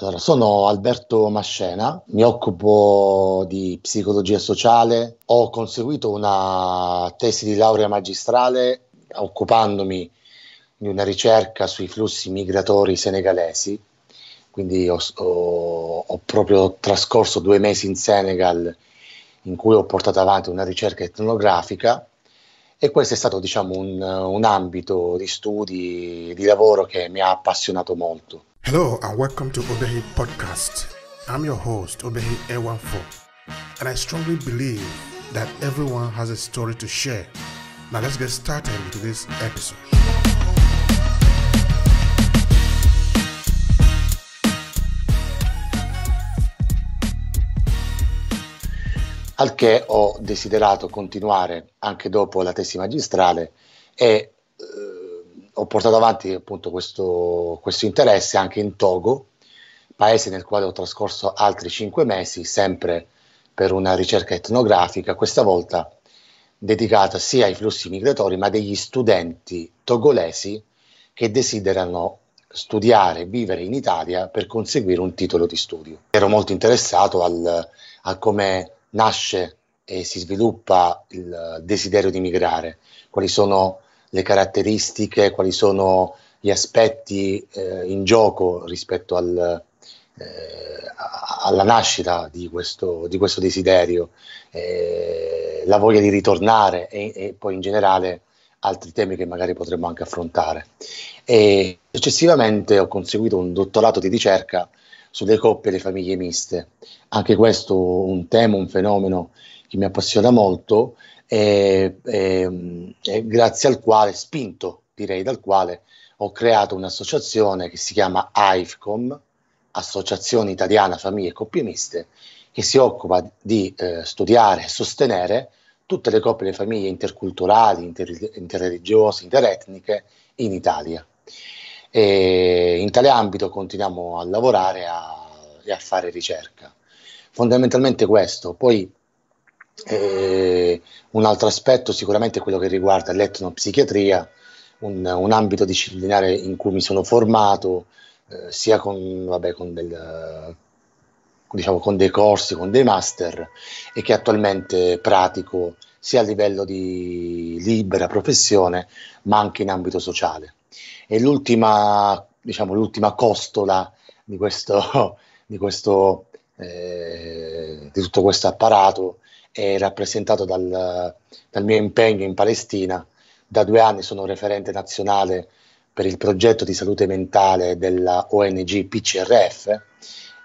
Allora, sono Alberto Mascena, mi occupo di psicologia sociale, ho conseguito una tesi di laurea magistrale occupandomi di una ricerca sui flussi migratori senegalesi, quindi ho, ho, ho proprio trascorso due mesi in Senegal in cui ho portato avanti una ricerca etnografica e questo è stato diciamo, un, un ambito di studi, di lavoro che mi ha appassionato molto Hello and welcome to Obehi Podcast. I'm your host, Obehi A14, and I strongly believe that everyone has a story to share. Now let's get started with this episode. Al che ho desiderato continuare anche dopo la tesi magistrale e eh, ho portato avanti appunto questo, questo interesse anche in Togo, paese nel quale ho trascorso altri cinque mesi, sempre per una ricerca etnografica, questa volta dedicata sia ai flussi migratori, ma degli studenti togolesi che desiderano studiare vivere in Italia per conseguire un titolo di studio. Ero molto interessato al, a come nasce e si sviluppa il desiderio di migrare, quali sono le caratteristiche, quali sono gli aspetti eh, in gioco rispetto al, eh, alla nascita di questo, di questo desiderio, eh, la voglia di ritornare e, e, poi in generale altri temi che magari potremmo anche affrontare. E successivamente ho conseguito un dottorato di ricerca sulle coppie e le famiglie miste. Anche questo un tema, un fenomeno che mi appassiona molto e, e, grazie al quale, spinto direi dal quale, ho creato un'associazione che si chiama AIFCOM, Associazione Italiana Famiglie e Coppie Miste, che si occupa di eh, studiare e sostenere tutte le coppie e le famiglie interculturali, inter- interreligiose, interetniche in Italia. E in tale ambito continuiamo a lavorare a, e a fare ricerca. Fondamentalmente questo, poi e eh, un altro aspetto sicuramente è quello che riguarda l'etnopsichiatria, un, un ambito disciplinare in cui mi sono formato, eh, sia con, vabbè, con, del, diciamo, con, dei corsi, con dei master, e che attualmente pratico sia a livello di libera professione, ma anche in ambito sociale. E l'ultima, diciamo, l'ultima costola di questo, di, questo eh, di tutto questo apparato è rappresentato dal, dal mio impegno in Palestina. Da due anni sono referente nazionale per il progetto di salute mentale della ONG PCRF,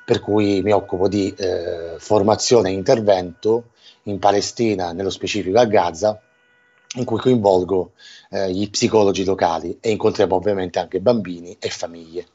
per cui mi occupo di eh, formazione e intervento in Palestina, nello specifico a Gaza, in cui coinvolgo eh, gli psicologi locali e incontriamo ovviamente anche bambini e famiglie.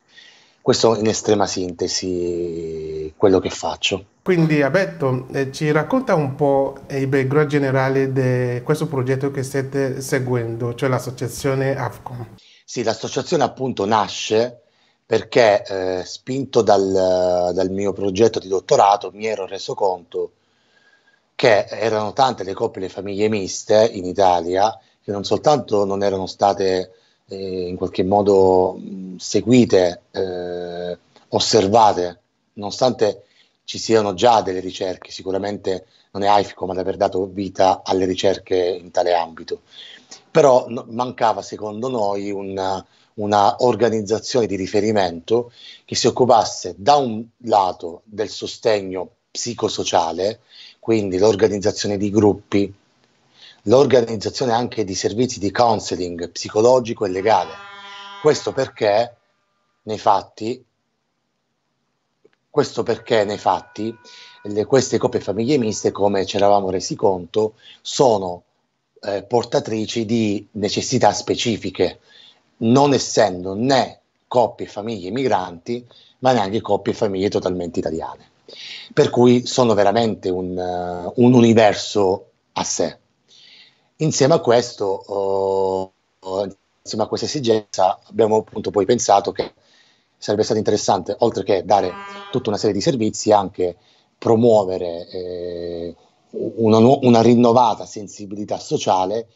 Questo in estrema sintesi quello che faccio. Quindi Abetto, eh, ci racconta un po' il background generale di questo progetto che state seguendo, cioè l'associazione AFCOM. Sì, l'associazione appunto nasce perché eh, spinto dal, dal, mio progetto di dottorato mi ero reso conto che erano tante le coppie e le famiglie miste in Italia che non soltanto non erano state eh, in qualche modo seguite, eh, osservate, nonostante ci siano già delle ricerche, sicuramente non è AIFCOM ad aver dato vita alle ricerche in tale ambito, però no, mancava secondo noi una, una, organizzazione di riferimento che si occupasse da un lato del sostegno psicosociale, quindi l'organizzazione di gruppi, l'organizzazione anche di servizi di counseling psicologico e legale. Questo perché nei fatti, perché, nei fatti le, queste coppie famiglie miste, come ci eravamo resi conto, sono eh, portatrici di necessità specifiche, non essendo né coppie e famiglie migranti, ma neanche coppie e famiglie totalmente italiane. Per cui sono veramente un, uh, un universo a sé. Insieme a questo, oh, oh, insieme a questa esigenza, abbiamo appunto poi pensato che sarebbe stato interessante, oltre che dare tutta una serie di servizi, anche promuovere eh, una, una, rinnovata sensibilità sociale,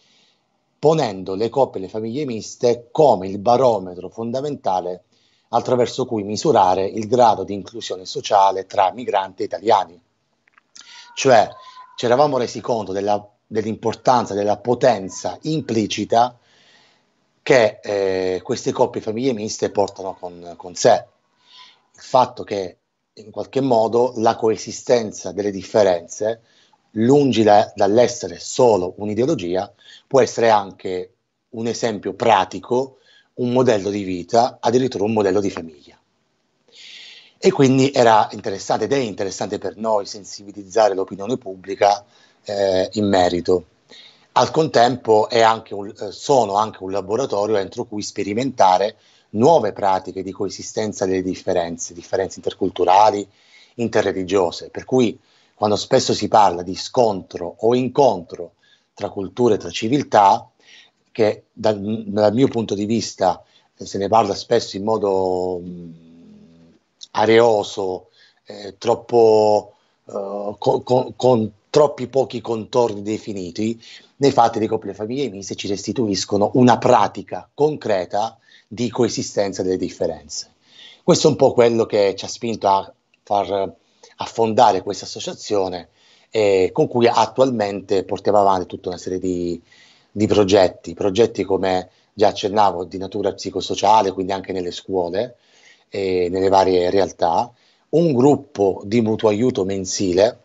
ponendo le coppie e le famiglie miste come il barometro fondamentale attraverso cui misurare il grado di inclusione sociale tra migranti e italiani. Cioè, ci eravamo resi conto della dell'importanza, della potenza implicita che eh, queste coppie famiglie miste portano con, con sé. Il fatto che in qualche modo la coesistenza delle differenze, lungi da, dall'essere solo un'ideologia, può essere anche un esempio pratico, un modello di vita, addirittura un modello di famiglia. E quindi era interessante ed è interessante per noi sensibilizzare l'opinione pubblica eh, in merito. Al contempo anche un, eh, sono anche un laboratorio entro cui sperimentare nuove pratiche di coesistenza delle differenze, differenze interculturali, interreligiose, per cui quando spesso si parla di scontro o incontro tra culture, tra civiltà, che dal, dal mio punto di vista eh, se ne parla spesso in modo mh, mm, areoso, eh, troppo eh, con, con, con troppi pochi contorni definiti, nei fatti le coppie famiglie miste ci restituiscono una pratica concreta di coesistenza delle differenze. Questo è un po' quello che ci ha spinto a far affondare questa associazione eh, con cui attualmente portiamo avanti tutta una serie di, di progetti, progetti come già accennavo di natura psicosociale, quindi anche nelle scuole, e nelle varie realtà, un gruppo di mutuo aiuto mensile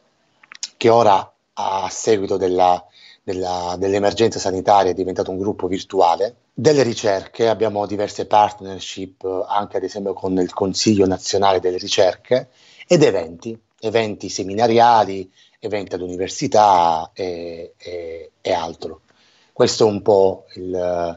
che ora a seguito della, della, dell'emergenza sanitaria è diventato un gruppo virtuale. Delle ricerche, abbiamo diverse partnership anche ad esempio con il Consiglio nazionale delle ricerche ed eventi, eventi seminariali, eventi all'università e, e, e altro. Questo è un po' il,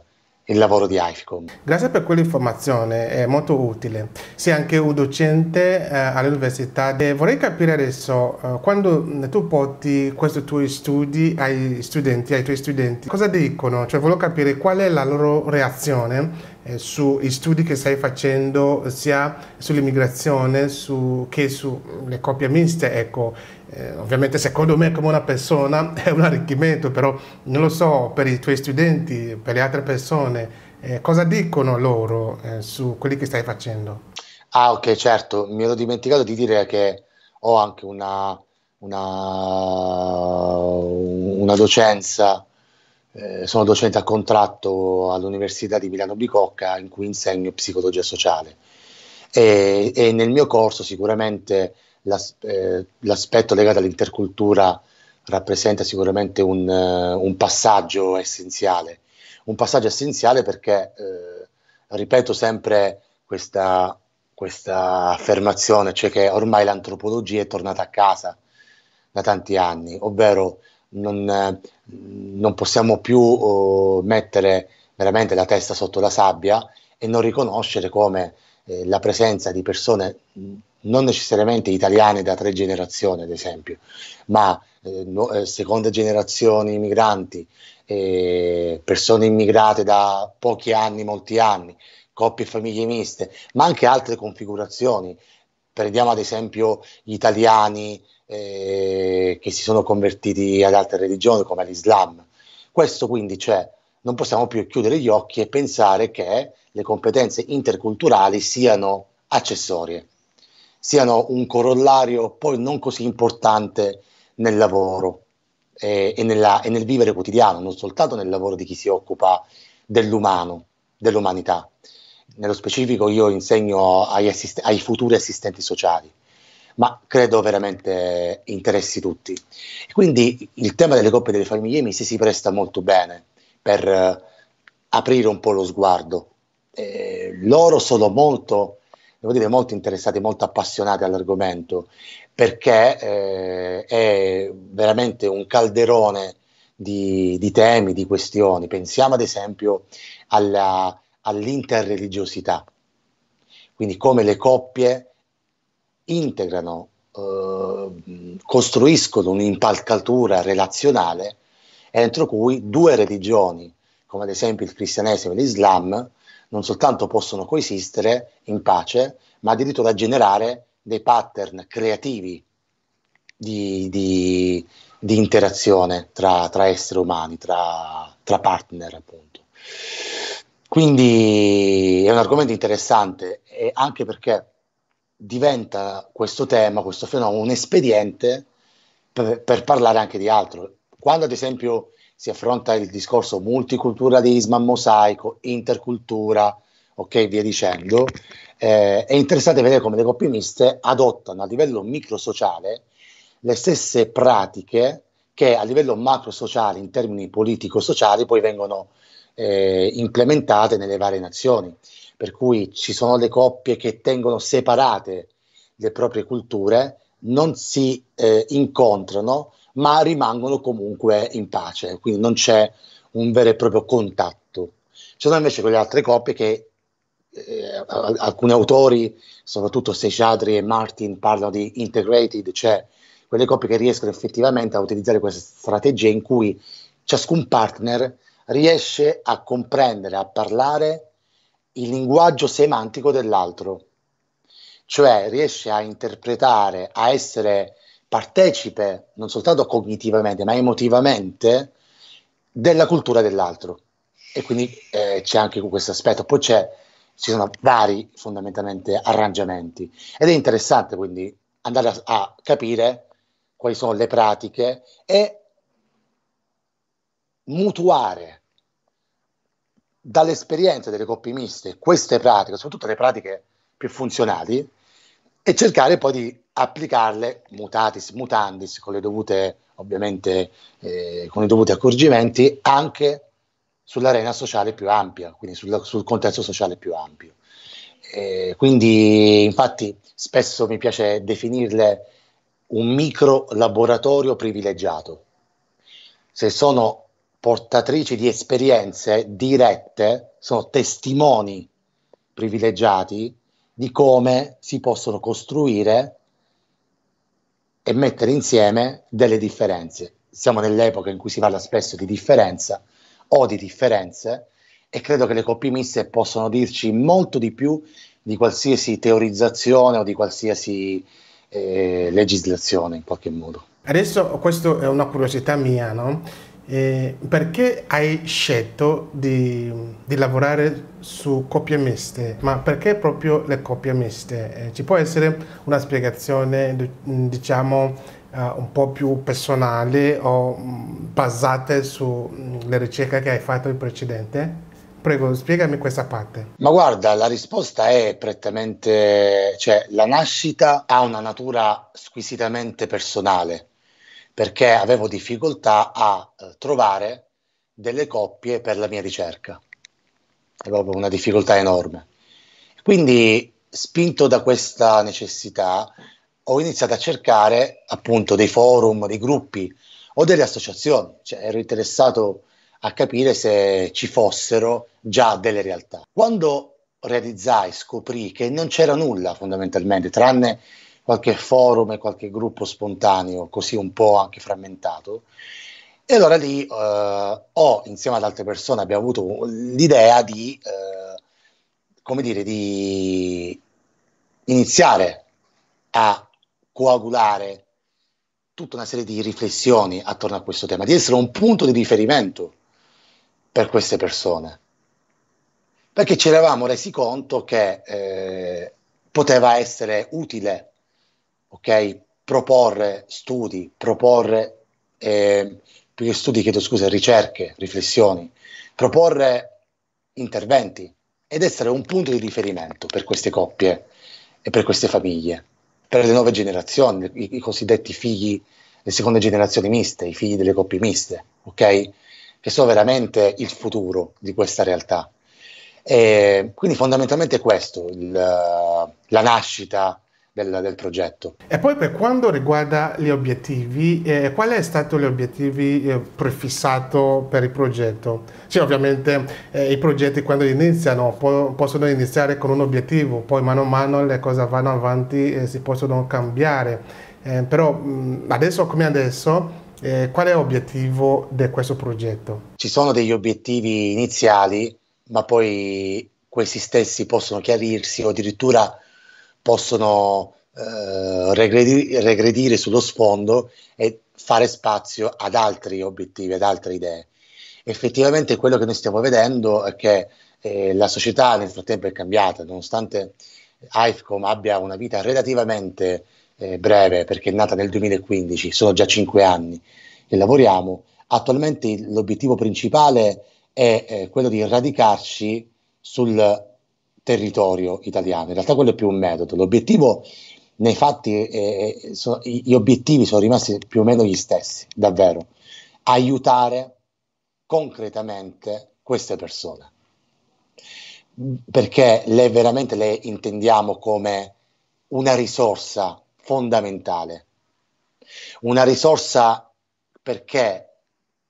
il lavoro di IFCOM. Grazie per quell'informazione, è molto utile. Sei anche un docente eh, all'università e eh, vorrei capire adesso, eh, quando mm, tu porti questi tuoi studi ai studenti, ai tuoi studenti, cosa dicono? Cioè voglio capire qual è la loro reazione eh, sui studi che stai facendo sia sull'immigrazione su, che sulle mm, coppie miste, ecco. Eh, ovviamente secondo me come una persona è un arricchimento, però non lo so per i tuoi studenti, per le altre persone, eh, cosa dicono loro eh, su quelli che stai facendo? Ah ok, certo, mi ero dimenticato di dire che ho anche una, una, una docenza, eh, sono docente a contratto all'Università di Milano Bicocca in cui insegno psicologia sociale e, e nel mio corso sicuramente l'as- eh, l'aspetto legato all'intercultura rappresenta sicuramente un, uh, un, passaggio essenziale, un passaggio essenziale perché, eh, ripeto sempre questa, questa, affermazione, cioè che ormai l'antropologia è tornata a casa da tanti anni, ovvero non, eh, non possiamo più oh, mettere veramente la testa sotto la sabbia e non riconoscere come eh, la presenza di persone non necessariamente italiane da tre generazioni, ad esempio, ma eh, no, eh, seconda generazione migranti, eh, persone immigrate da pochi anni, molti anni, coppie e famiglie miste, ma anche altre configurazioni. Prendiamo ad esempio gli italiani eh, che si sono convertiti ad altre religioni come l'Islam. Questo quindi c'è. Cioè, non possiamo più chiudere gli occhi e pensare che le competenze interculturali siano accessorie siano un corollario poi non così importante nel lavoro eh, e, nella, e nel vivere quotidiano, non soltanto nel lavoro di chi si occupa dell'umano, dell'umanità. Nello specifico io insegno ai, assist- ai futuri assistenti sociali ma credo veramente interessi tutti. Quindi il tema delle coppie delle famiglie mi si presta molto bene per eh, aprire un po' lo sguardo. Eh, loro sono molto devo dire, molto interessati, molto appassionati all'argomento, perché eh, è veramente un calderone di, di, temi, di questioni. Pensiamo ad esempio alla, all'interreligiosità, quindi come le coppie integrano, eh, costruiscono un'impalcatura relazionale entro cui due religioni, come ad esempio il cristianesimo e l'islam, non soltanto possono coesistere in pace, ma addirittura generare dei pattern creativi di, di, di interazione tra, tra, esseri umani, tra, tra partner appunto. Quindi è un argomento interessante e anche perché diventa questo tema, questo fenomeno, un espediente per, per parlare anche di altro. Quando ad esempio si affronta il discorso multiculturalismo, mosaico, intercultura, ok, via dicendo. Eh, è interessante vedere come le coppie miste adottano a livello microsociale le stesse pratiche che a livello macrosociale, in termini politico-sociali, poi vengono eh, implementate nelle varie nazioni. Per cui ci sono le coppie che tengono separate le proprie culture, non si eh, incontrano, ma rimangono comunque in pace, quindi non c'è un vero e proprio contatto. Ci sono invece quelle altre coppie che eh, alcuni autori, soprattutto Sejadri e Martin, parlano di integrated, cioè quelle coppie che riescono effettivamente a utilizzare questa strategia in cui ciascun partner riesce a comprendere, a parlare il linguaggio semantico dell'altro, cioè riesce a interpretare, a essere partecipe, non soltanto cognitivamente, ma emotivamente, della cultura dell'altro. E quindi eh, c'è anche questo aspetto. Poi ci sono vari fondamentalmente arrangiamenti. Ed è interessante quindi andare a, a capire quali sono le pratiche e mutuare dall'esperienza delle coppie miste queste pratiche, soprattutto le pratiche più funzionali, e cercare poi di applicarle mutatis mutandis con le dovute ovviamente eh, con i dovuti accorgimenti anche sull'arena sociale più ampia quindi sul, sul contesto sociale più ampio eh, quindi infatti spesso mi piace definirle un micro laboratorio privilegiato se sono portatrici di esperienze dirette sono testimoni privilegiati di come si possono costruire e mettere insieme delle differenze. Siamo nell'epoca in cui si parla spesso di differenza o di differenze e credo che le coppie miste possano dirci molto di più di qualsiasi teorizzazione o di qualsiasi eh, legislazione in qualche modo. Adesso questa è una curiosità mia, no? Eh, perché hai scelto di, di, lavorare su coppie miste? Ma perché proprio le coppie miste? Eh, ci può essere una spiegazione, diciamo, eh, un po' più personale o mm, basata sulle mm, ricerche che hai fatto in precedente? Prego, spiegami questa parte. Ma guarda, la risposta è prettamente, cioè la nascita ha una natura squisitamente personale perché avevo difficoltà a eh, trovare delle coppie per la mia ricerca. È proprio una difficoltà enorme. Quindi, spinto da questa necessità, ho iniziato a cercare appunto dei forum, dei gruppi o delle associazioni, cioè ero interessato a capire se ci fossero già delle realtà. Quando realizzai, scoprì che non c'era nulla fondamentalmente, tranne qualche forum e qualche gruppo spontaneo, così un po' anche frammentato. E allora lì eh, ho, insieme ad altre persone, abbiamo avuto l'idea di, eh, come dire, di iniziare a coagulare tutta una serie di riflessioni attorno a questo tema, di essere un punto di riferimento per queste persone. Perché ci eravamo resi conto che eh, poteva essere utile ok? Proporre studi, proporre, eh, più che studi chiedo scusa, ricerche, riflessioni, proporre interventi ed essere un punto di riferimento per queste coppie e per queste famiglie, per le nuove generazioni, i, i cosiddetti figli, le seconde generazioni miste, i figli delle coppie miste, ok? Che sono veramente il futuro di questa realtà. E quindi fondamentalmente è questo, il, la nascita del, del, progetto. E poi per quanto riguarda gli obiettivi, eh, sono stati gli obiettivi eh, prefissato per il progetto? Sì, ovviamente eh, i progetti quando iniziano po- possono iniziare con un obiettivo, poi mano a mano le cose vanno avanti e si possono cambiare, eh, però mh, mm, adesso come adesso eh, qual è l'obiettivo di questo progetto? Ci sono degli obiettivi iniziali, ma poi questi stessi possono chiarirsi o addirittura possono eh, regredire, regredire sullo sfondo e fare spazio ad altri obiettivi, ad altre idee. Effettivamente quello che noi stiamo vedendo è che eh, la società nel frattempo è cambiata, nonostante IFCOM abbia una vita relativamente eh, breve, perché è nata nel 2015, sono già cinque anni che lavoriamo, attualmente l'obiettivo principale è eh, quello di radicarci sul territorio italiano, in realtà quello è più un metodo. L'obiettivo nei fatti, eh, so, gli obiettivi sono rimasti più o meno gli stessi, davvero, aiutare concretamente queste persone, perché le veramente le intendiamo come una risorsa fondamentale, una risorsa perché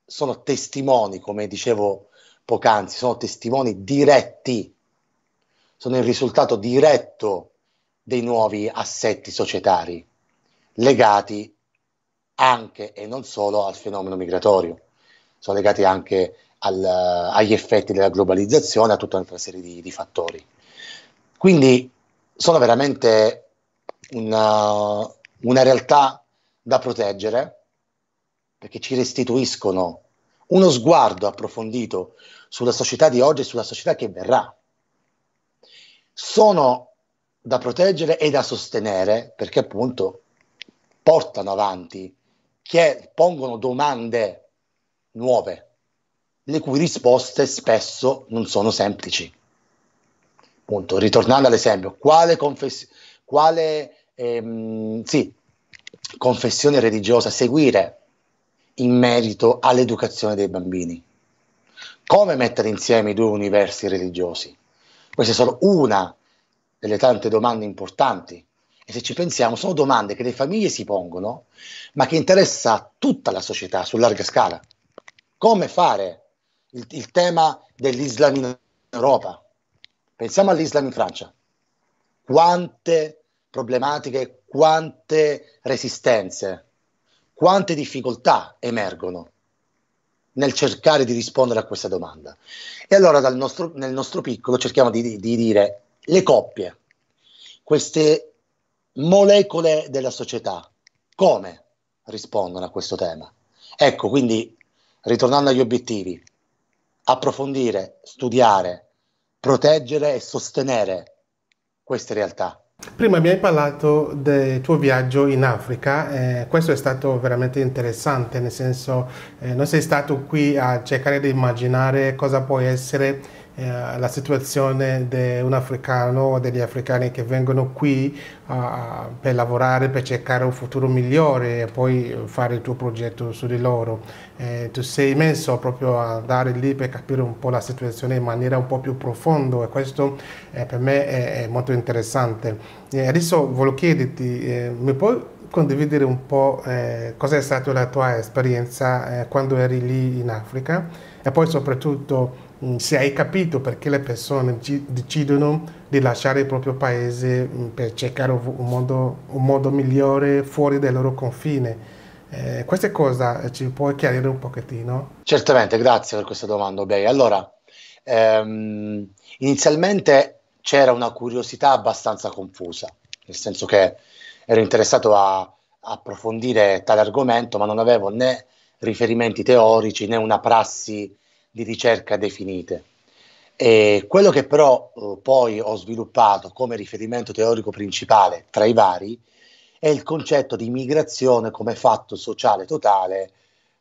sono testimoni, come dicevo poc'anzi, sono testimoni diretti sono il risultato diretto dei nuovi assetti societari legati anche e non solo al fenomeno migratorio, sono legati anche al, agli effetti della globalizzazione, a tutta un'altra serie di, di fattori. Quindi sono veramente una, una realtà da proteggere perché ci restituiscono uno sguardo approfondito sulla società di oggi e sulla società che verrà sono da proteggere e da sostenere perché appunto portano avanti, che pongono domande nuove, le cui risposte spesso non sono semplici. Appunto, ritornando all'esempio, quale, confes- quale ehm, sì, confessione religiosa seguire in merito all'educazione dei bambini? Come mettere insieme i due universi religiosi? Questa è solo una delle tante domande importanti. E se ci pensiamo, sono domande che le famiglie si pongono, ma che interessa tutta la società su larga scala. Come fare il, il tema dell'Islam in Europa? Pensiamo all'Islam in Francia. Quante problematiche, quante resistenze, quante difficoltà emergono nel cercare di rispondere a questa domanda. E allora nostro, nel nostro piccolo cerchiamo di, di dire le coppie, queste molecole della società, come rispondono a questo tema? Ecco, quindi ritornando agli obiettivi, approfondire, studiare, proteggere e sostenere queste realtà Prima mi hai parlato del tuo viaggio in Africa, eh, questo è stato veramente interessante, nel senso eh, non sei stato qui a cercare di immaginare cosa può essere eh, la situazione di un africano o degli africani che vengono qui uh, per lavorare, per cercare un futuro migliore e poi fare il tuo progetto su di loro. Eh, tu sei messo proprio a andare lì per capire un po' la situazione in maniera un po' più profonda e questo eh, per me è, è molto interessante. Eh, adesso voglio chiederti, eh, mi puoi condividere un po' eh, cosa è stata la tua esperienza eh, quando eri lì in Africa e poi soprattutto Mm, se hai capito perché le persone decidono di lasciare il proprio paese mm, per cercare un modo, un modo migliore fuori dai loro confini, eh, queste cose eh, ci puoi chiarire un pochettino? Certamente, grazie per questa domanda, Beh, Allora, ehm, inizialmente c'era una curiosità abbastanza confusa, nel senso che ero interessato a approfondire tale argomento, ma non avevo né riferimenti teorici né una prassi di ricerca definite. E quello che però eh, poi ho sviluppato come riferimento teorico principale tra i vari è il concetto di migrazione come fatto sociale totale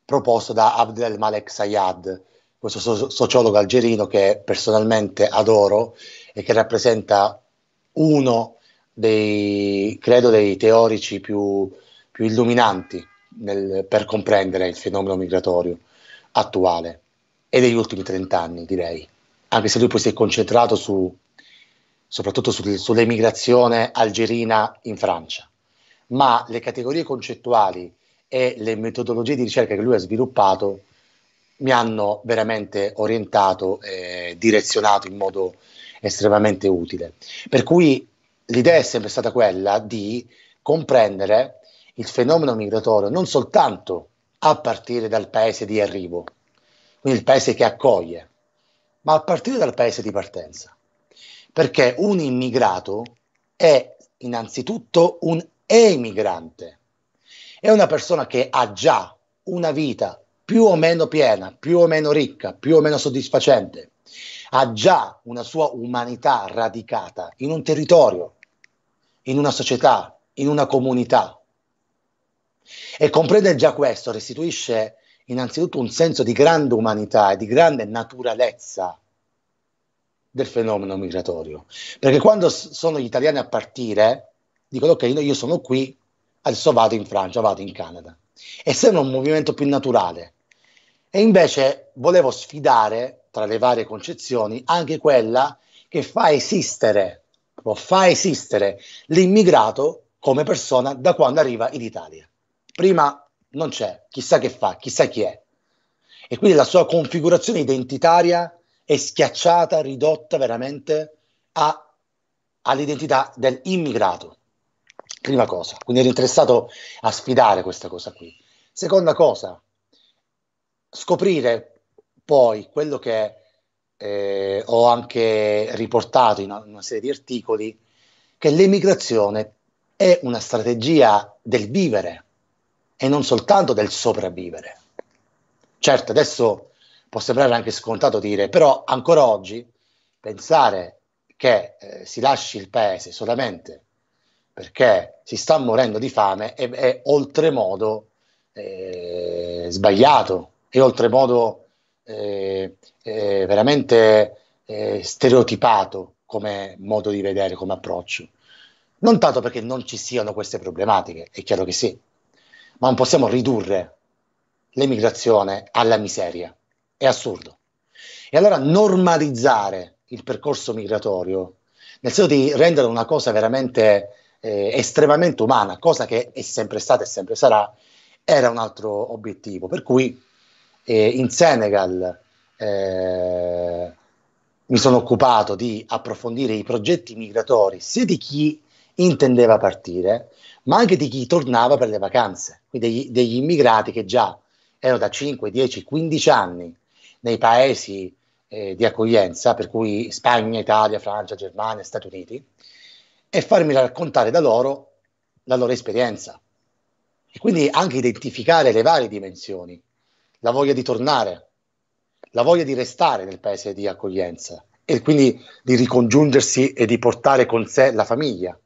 proposto da Abdel Malek Sayad, questo so- sociologo algerino che personalmente adoro e che rappresenta uno dei, credo, dei teorici più, più illuminanti nel, per comprendere il fenomeno migratorio attuale e degli ultimi 30 anni, direi. Anche se lui poi si è concentrato su, soprattutto su, sull'emigrazione algerina in Francia. Ma le categorie concettuali e le metodologie di ricerca che lui ha sviluppato mi hanno veramente orientato e direzionato in modo estremamente utile. Per cui l'idea è sempre stata quella di comprendere il fenomeno migratorio non soltanto a partire dal paese di arrivo, quindi il paese che accoglie, ma a partire dal paese di partenza. Perché un immigrato è innanzitutto un emigrante, è una persona che ha già una vita più o meno piena, più o meno ricca, più o meno soddisfacente, ha già una sua umanità radicata in un territorio, in una società, in una comunità. E comprende già questo restituisce innanzitutto un senso di grande umanità e di grande naturalezza del fenomeno migratorio. Perché quando sono gli italiani a partire, dicono ok, io sono qui, adesso vado in Francia, vado in Canada. E sembra un movimento più naturale. E invece volevo sfidare, tra le varie concezioni, anche quella che fa esistere, fa esistere l'immigrato come persona da quando arriva in Italia. Prima non c'è, chissà che fa, chissà chi è. E quindi la sua configurazione identitaria è schiacciata, ridotta veramente a, all'identità dell'immigrato. Prima cosa, quindi ero interessato a sfidare questa cosa qui. Seconda cosa, scoprire poi quello che eh, ho anche riportato in una serie di articoli, che l'emigrazione è una strategia del vivere, e non soltanto del sopravvivere. Certo, adesso può sembrare anche scontato dire, però ancora oggi pensare che eh, si lasci il paese solamente perché si sta morendo di fame è, è oltremodo eh, sbagliato, è oltremodo eh, è veramente eh, stereotipato come modo di vedere, come approccio. Non tanto perché non ci siano queste problematiche, è chiaro che sì, ma non possiamo ridurre l'emigrazione alla miseria. È assurdo. E allora normalizzare il percorso migratorio, nel senso di rendere una cosa veramente eh, estremamente umana, cosa che è sempre stata e sempre sarà, era un altro obiettivo. Per cui eh, in Senegal eh, mi sono occupato di approfondire i progetti migratori sia di chi intendeva partire, ma anche di chi tornava per le vacanze, quindi degli, degli immigrati che già erano da 5, 10, 15 anni nei paesi eh, di accoglienza, per cui Spagna, Italia, Francia, Germania, Stati Uniti, e farmi raccontare da loro la loro esperienza. E quindi anche identificare le varie dimensioni, la voglia di tornare, la voglia di restare nel paese di accoglienza e quindi di ricongiungersi e di portare con sé la famiglia,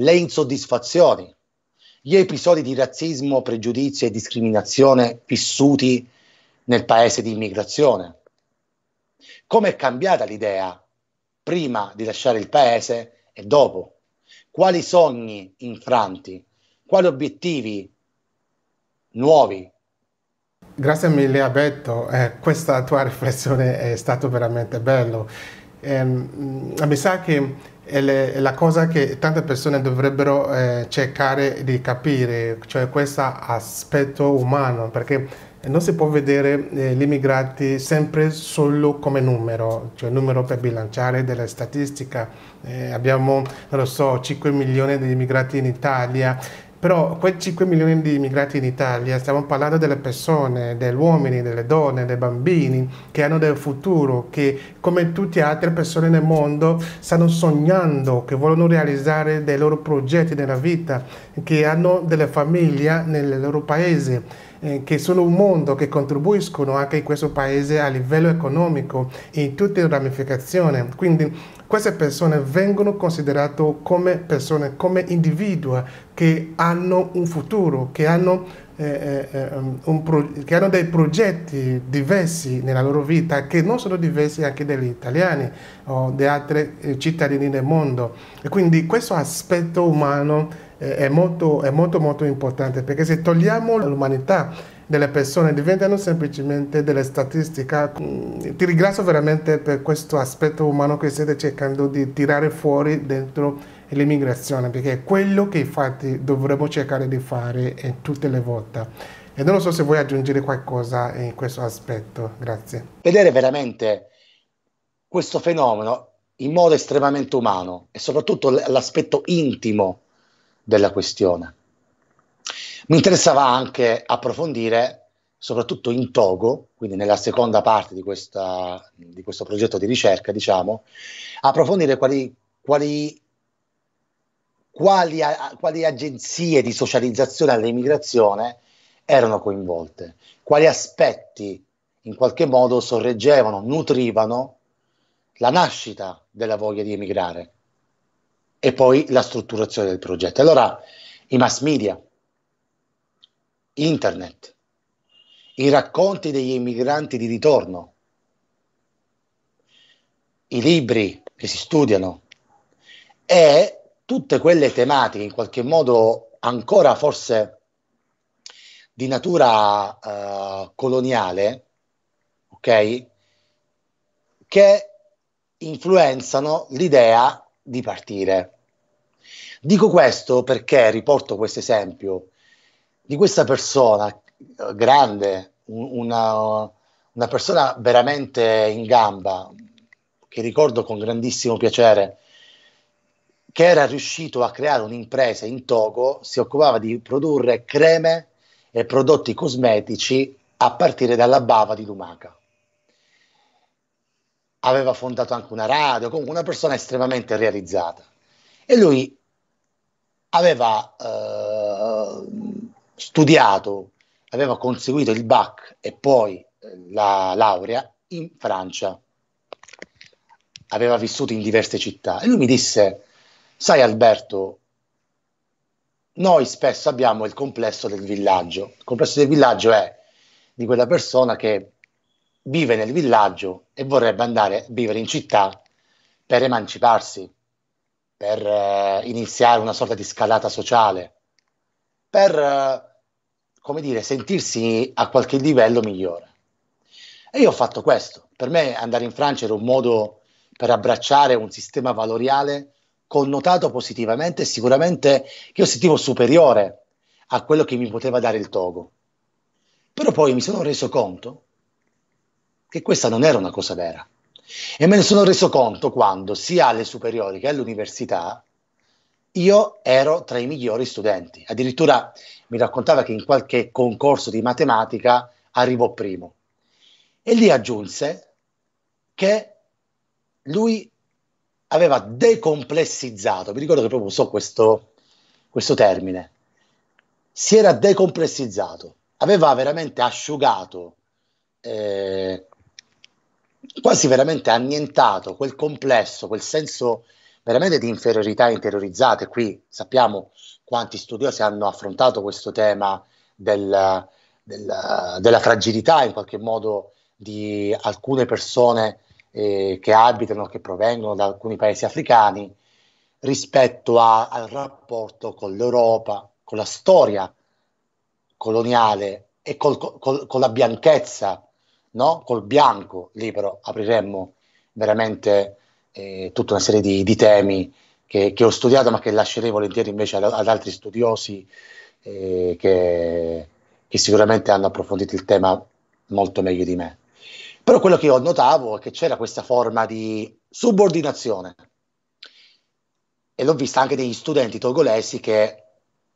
le insoddisfazioni, gli episodi di razzismo, pregiudizio e discriminazione vissuti nel paese di immigrazione. Come è cambiata l'idea prima di lasciare il paese e dopo? Quali sogni infranti? Quali obiettivi nuovi Grazie mille a eh, questa tua riflessione è stata veramente bella. Eh, mi sa che è la cosa che tante persone dovrebbero eh, cercare di capire, cioè questo aspetto umano, perché non si può vedere eh, gli immigrati sempre solo come numero, cioè numero per bilanciare della statistica. Eh, abbiamo, non lo so, 5 milioni di immigrati in Italia però quei 5 milioni di immigrati in Italia, stiamo parlando delle persone, degli uomini, delle donne, dei bambini che hanno del futuro, che come tutte le altre persone nel mondo stanno sognando, che vogliono realizzare dei loro progetti nella vita, che hanno delle famiglie nel loro paese. Eh, che sono un mondo che contribuiscono anche in questo paese a livello economico in tutte le ramificazioni. Quindi queste persone vengono considerate come persone, come individui che hanno un futuro, che hanno, eh, eh, eh um, un che hanno, dei progetti diversi nella loro vita, che non sono diversi anche dagli italiani o di altri eh, cittadini del mondo. E quindi questo aspetto umano eh, è molto, è molto, molto importante perché se togliamo l'umanità delle persone, diventano semplicemente delle statistiche. Mm, ti ringrazio veramente per questo aspetto umano che state cercando di tirare fuori dentro l'immigrazione, perché è quello che infatti dovremmo cercare di fare tutte le volte. E non so se vuoi aggiungere qualcosa in questo aspetto, grazie. Vedere veramente questo fenomeno in modo estremamente umano e soprattutto l'aspetto intimo della questione. Mi interessava anche approfondire, soprattutto in Togo, quindi nella seconda parte di, questa, di questo progetto di ricerca, diciamo, approfondire quali, quali, quali, quali agenzie di socializzazione all'immigrazione erano coinvolte, quali aspetti in qualche modo sorreggevano, nutrivano la nascita della voglia di emigrare e poi la strutturazione del progetto. Allora, i mass media, internet, i racconti degli immigranti di ritorno, i libri che si studiano e tutte quelle tematiche in qualche modo ancora forse di natura uh, coloniale, ok? Che influenzano l'idea di partire. Dico questo perché riporto questo esempio di questa persona eh, grande, una, una persona veramente in gamba, che ricordo con grandissimo piacere, che era riuscito a creare un'impresa in Togo, si occupava di produrre creme e prodotti cosmetici a partire dalla bava di lumaca. Aveva fondato anche una radio, comunque una persona estremamente realizzata. E lui aveva eh, studiato, aveva conseguito il BAC e poi eh, la laurea in Francia. Aveva vissuto in diverse città e lui mi disse, sai Alberto, noi spesso abbiamo il complesso del villaggio. Il complesso del villaggio è di quella persona che vive nel villaggio e vorrebbe andare a vivere in città per emanciparsi, per eh, iniziare una sorta di scalata sociale, per eh, come dire, sentirsi a qualche livello migliore. E io ho fatto questo. Per me andare in Francia era un modo per abbracciare un sistema valoriale connotato positivamente e sicuramente che io sentivo superiore a quello che mi poteva dare il Togo. Però poi mi sono reso conto che questa non era una cosa vera. E me ne sono reso conto quando, sia alle superiori che all'università, io ero tra i migliori studenti. Addirittura mi raccontava che in qualche concorso di matematica arrivò primo. E lì aggiunse che lui aveva decomplessizzato, mi ricordo che proprio so questo, questo termine, si era decomplessizzato, aveva veramente asciugato, eh, quasi veramente annientato quel complesso, quel senso veramente di inferiorità interiorizzate. Qui sappiamo quanti studiosi hanno affrontato questo tema del, del, della fragilità in qualche modo di alcune persone eh, che abitano, che provengono da alcuni paesi africani rispetto a, al rapporto con l'Europa, con la storia coloniale e col, col, con la bianchezza, no? col bianco libero, apriremmo veramente eh, tutta una serie di, di temi che, che ho studiato ma che lascerei volentieri invece ad, ad altri studiosi eh, che, che sicuramente hanno approfondito il tema molto meglio di me. Però quello che io notavo è che c'era questa forma di subordinazione e l'ho vista anche degli studenti togolesi che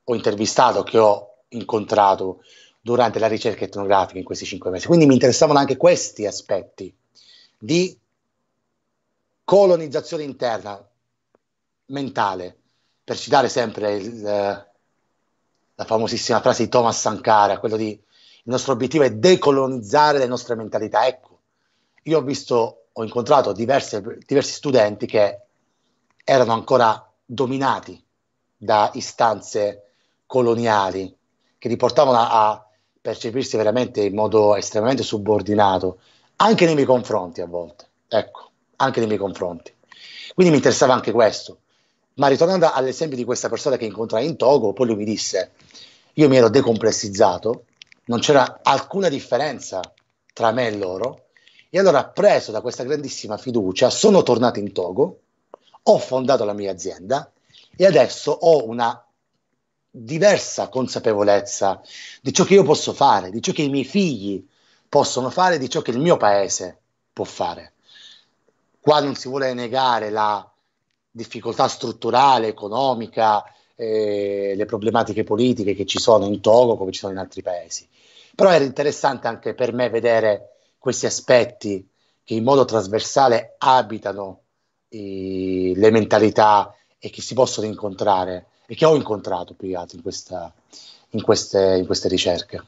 ho intervistato, che ho incontrato durante la ricerca etnografica in questi cinque mesi. Quindi mi interessavano anche questi aspetti di colonizzazione interna, mentale, per citare sempre il, eh, la famosissima frase di Thomas Sankara, quello di il nostro obiettivo è decolonizzare le nostre mentalità. Ecco, io ho visto, ho incontrato diverse, diversi studenti che erano ancora dominati da istanze coloniali che li portavano a, a percepirsi veramente in modo estremamente subordinato, anche nei miei confronti a volte. Ecco, anche nei miei confronti. Quindi mi interessava anche questo. Ma ritornando all'esempio di questa persona che incontrai in Togo, poi lui mi disse, io mi ero decomplessizzato, non c'era alcuna differenza tra me e loro, e allora preso da questa grandissima fiducia sono tornato in Togo, ho fondato la mia azienda e adesso ho una diversa consapevolezza di ciò che io posso fare, di ciò che i miei figli possono fare, di ciò che il mio paese può fare. Qua non si vuole negare la difficoltà strutturale, economica, eh, le problematiche politiche che ci sono in Togo come ci sono in altri paesi. Però era interessante anche per me vedere questi aspetti che in modo trasversale abitano eh, le mentalità e che si possono incontrare e che ho incontrato più che altro in, questa, in, queste, in queste ricerche.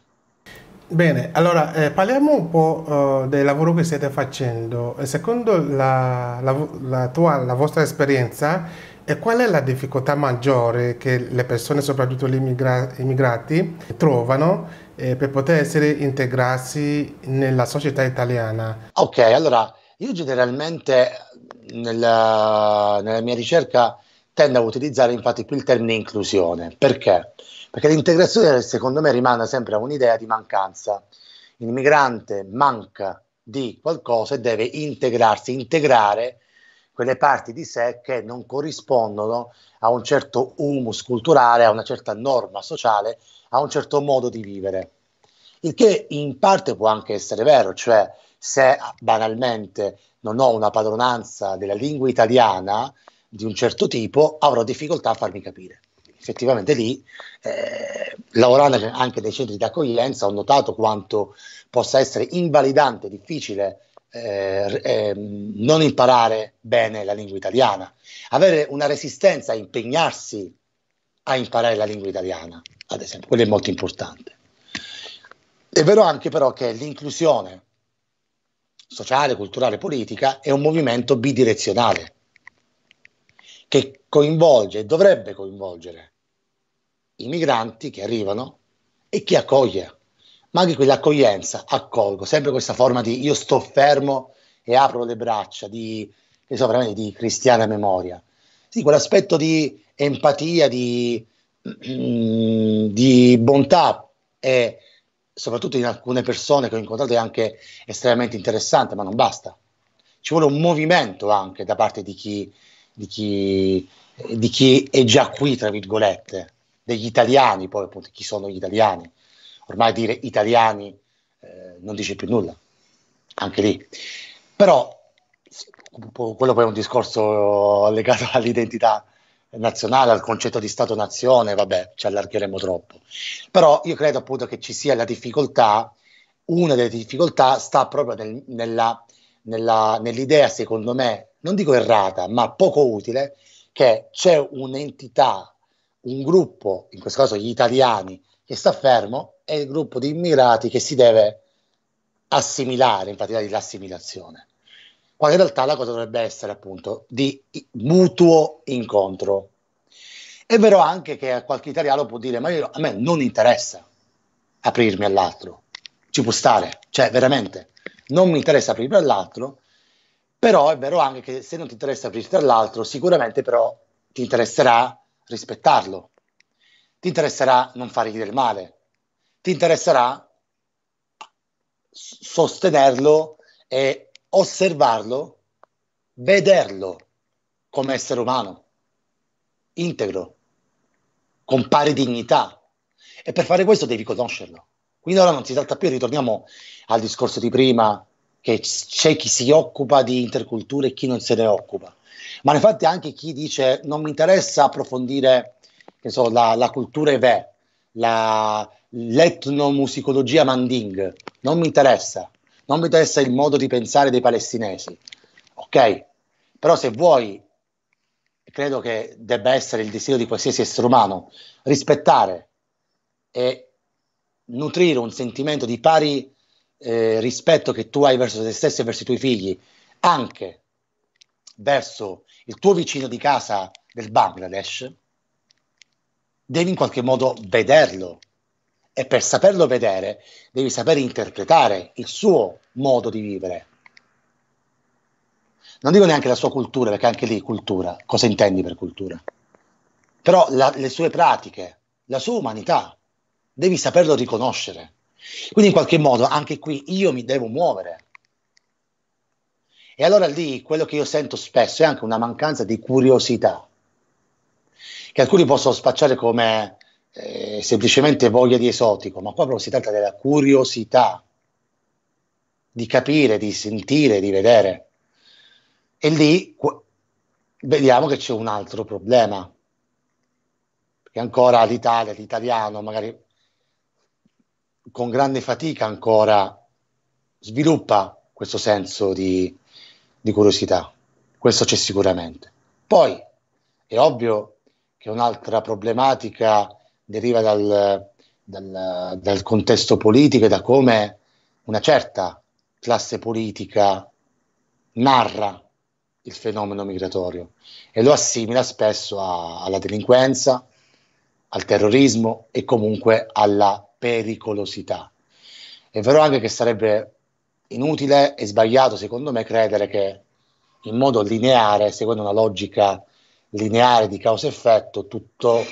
Bene, allora eh, parliamo un po' eh, del lavoro che state facendo. Secondo la, la, la, tua, la vostra esperienza, eh, qual è la difficoltà maggiore che le persone, soprattutto gli immigra immigrati, trovano eh, per poter essere integrarsi nella società italiana? Ok, allora io generalmente nella, nella mia ricerca tendo a utilizzare infatti più il termine inclusione. Perché? Perché? Perché l'integrazione, secondo me, rimane sempre un'idea di mancanza. Il migrante manca di qualcosa e deve integrarsi, integrare quelle parti di sé che non corrispondono a un certo humus culturale, a una certa norma sociale, a un certo modo di vivere. Il che in parte può anche essere vero, cioè se banalmente non ho una padronanza della lingua italiana di un certo tipo, avrò difficoltà a farmi capire effettivamente lì, eh, lavorando anche nei centri di accoglienza, ho notato quanto possa essere invalidante, difficile eh, eh, non imparare bene la lingua italiana, avere una resistenza a impegnarsi a imparare la lingua italiana, ad esempio, quello è molto importante. È vero anche però che l'inclusione sociale, culturale, politica è un movimento bidirezionale che coinvolge dovrebbe coinvolgere i migranti che arrivano e chi accoglie, ma anche quell'accoglienza, accolgo, sempre questa forma di io sto fermo e apro le braccia, di, so, veramente di cristiana memoria. Sì, quell'aspetto di empatia, di, mm, di bontà e soprattutto in alcune persone che ho incontrato è anche estremamente interessante, ma non basta. Ci vuole un movimento anche da parte di chi, di chi, di chi è già qui, tra virgolette, degli italiani, poi appunto chi sono gli italiani. Ormai dire italiani eh, non dice più nulla, anche lì. Però quello poi è un discorso legato all'identità nazionale, al concetto di Stato-nazione, vabbè, ci allargheremo troppo. Però io credo appunto che ci sia la difficoltà, una delle difficoltà sta proprio nel, nella, nella, nell'idea, secondo me, non dico errata, ma poco utile, che c'è un'entità un gruppo, in questo caso gli italiani, che sta fermo e il gruppo di immigrati che si deve assimilare, in pratica dell'assimilazione. Quando in realtà la cosa dovrebbe essere appunto di mutuo incontro. È vero anche che qualche italiano può dire, ma io, a me non interessa aprirmi all'altro, ci può stare, cioè veramente, non mi interessa aprirmi all'altro, però è vero anche che se non ti interessa aprirti all'altro, sicuramente però ti interesserà rispettarlo. Ti interesserà non fargli del male. Ti interesserà sostenerlo e osservarlo, vederlo come essere umano, integro, con pari dignità. E per fare questo devi conoscerlo. Quindi ora non si tratta più, ritorniamo al discorso di prima, che c'è chi si occupa di interculture e chi non se ne occupa. Ma infatti anche chi dice non mi interessa approfondire so, la, la, cultura Eve, la, l'etnomusicologia manding, non mi interessa, non mi interessa il modo di pensare dei palestinesi, ok? Però se vuoi, credo che debba essere il destino di qualsiasi essere umano, rispettare e nutrire un sentimento di pari eh, rispetto che tu hai verso te stesso e verso i tuoi figli, anche verso il tuo vicino di casa del Bangladesh, devi in qualche modo vederlo e per saperlo vedere devi sapere interpretare il suo modo di vivere. Non dico neanche la sua cultura, perché anche lì cultura, cosa intendi per cultura? Però la, le sue pratiche, la sua umanità, devi saperlo riconoscere. Quindi in qualche modo anche qui io mi devo muovere e allora lì quello che io sento spesso è anche una mancanza di curiosità, che alcuni possono spacciare come eh, semplicemente voglia di esotico, ma qua proprio si tratta della curiosità di capire, di sentire, di vedere. E lì qu- vediamo che c'è un altro problema, perché ancora l'Italia, l'italiano magari con grande fatica ancora sviluppa questo senso di di curiosità, questo c'è sicuramente. Poi è ovvio che un'altra problematica deriva dal, dal, dal contesto politico e da come una certa classe politica narra il fenomeno migratorio e lo assimila spesso a, alla delinquenza, al terrorismo e comunque alla pericolosità. È vero anche che sarebbe inutile e sbagliato secondo me credere che in modo lineare, secondo una logica lineare di causa-effetto, tutto,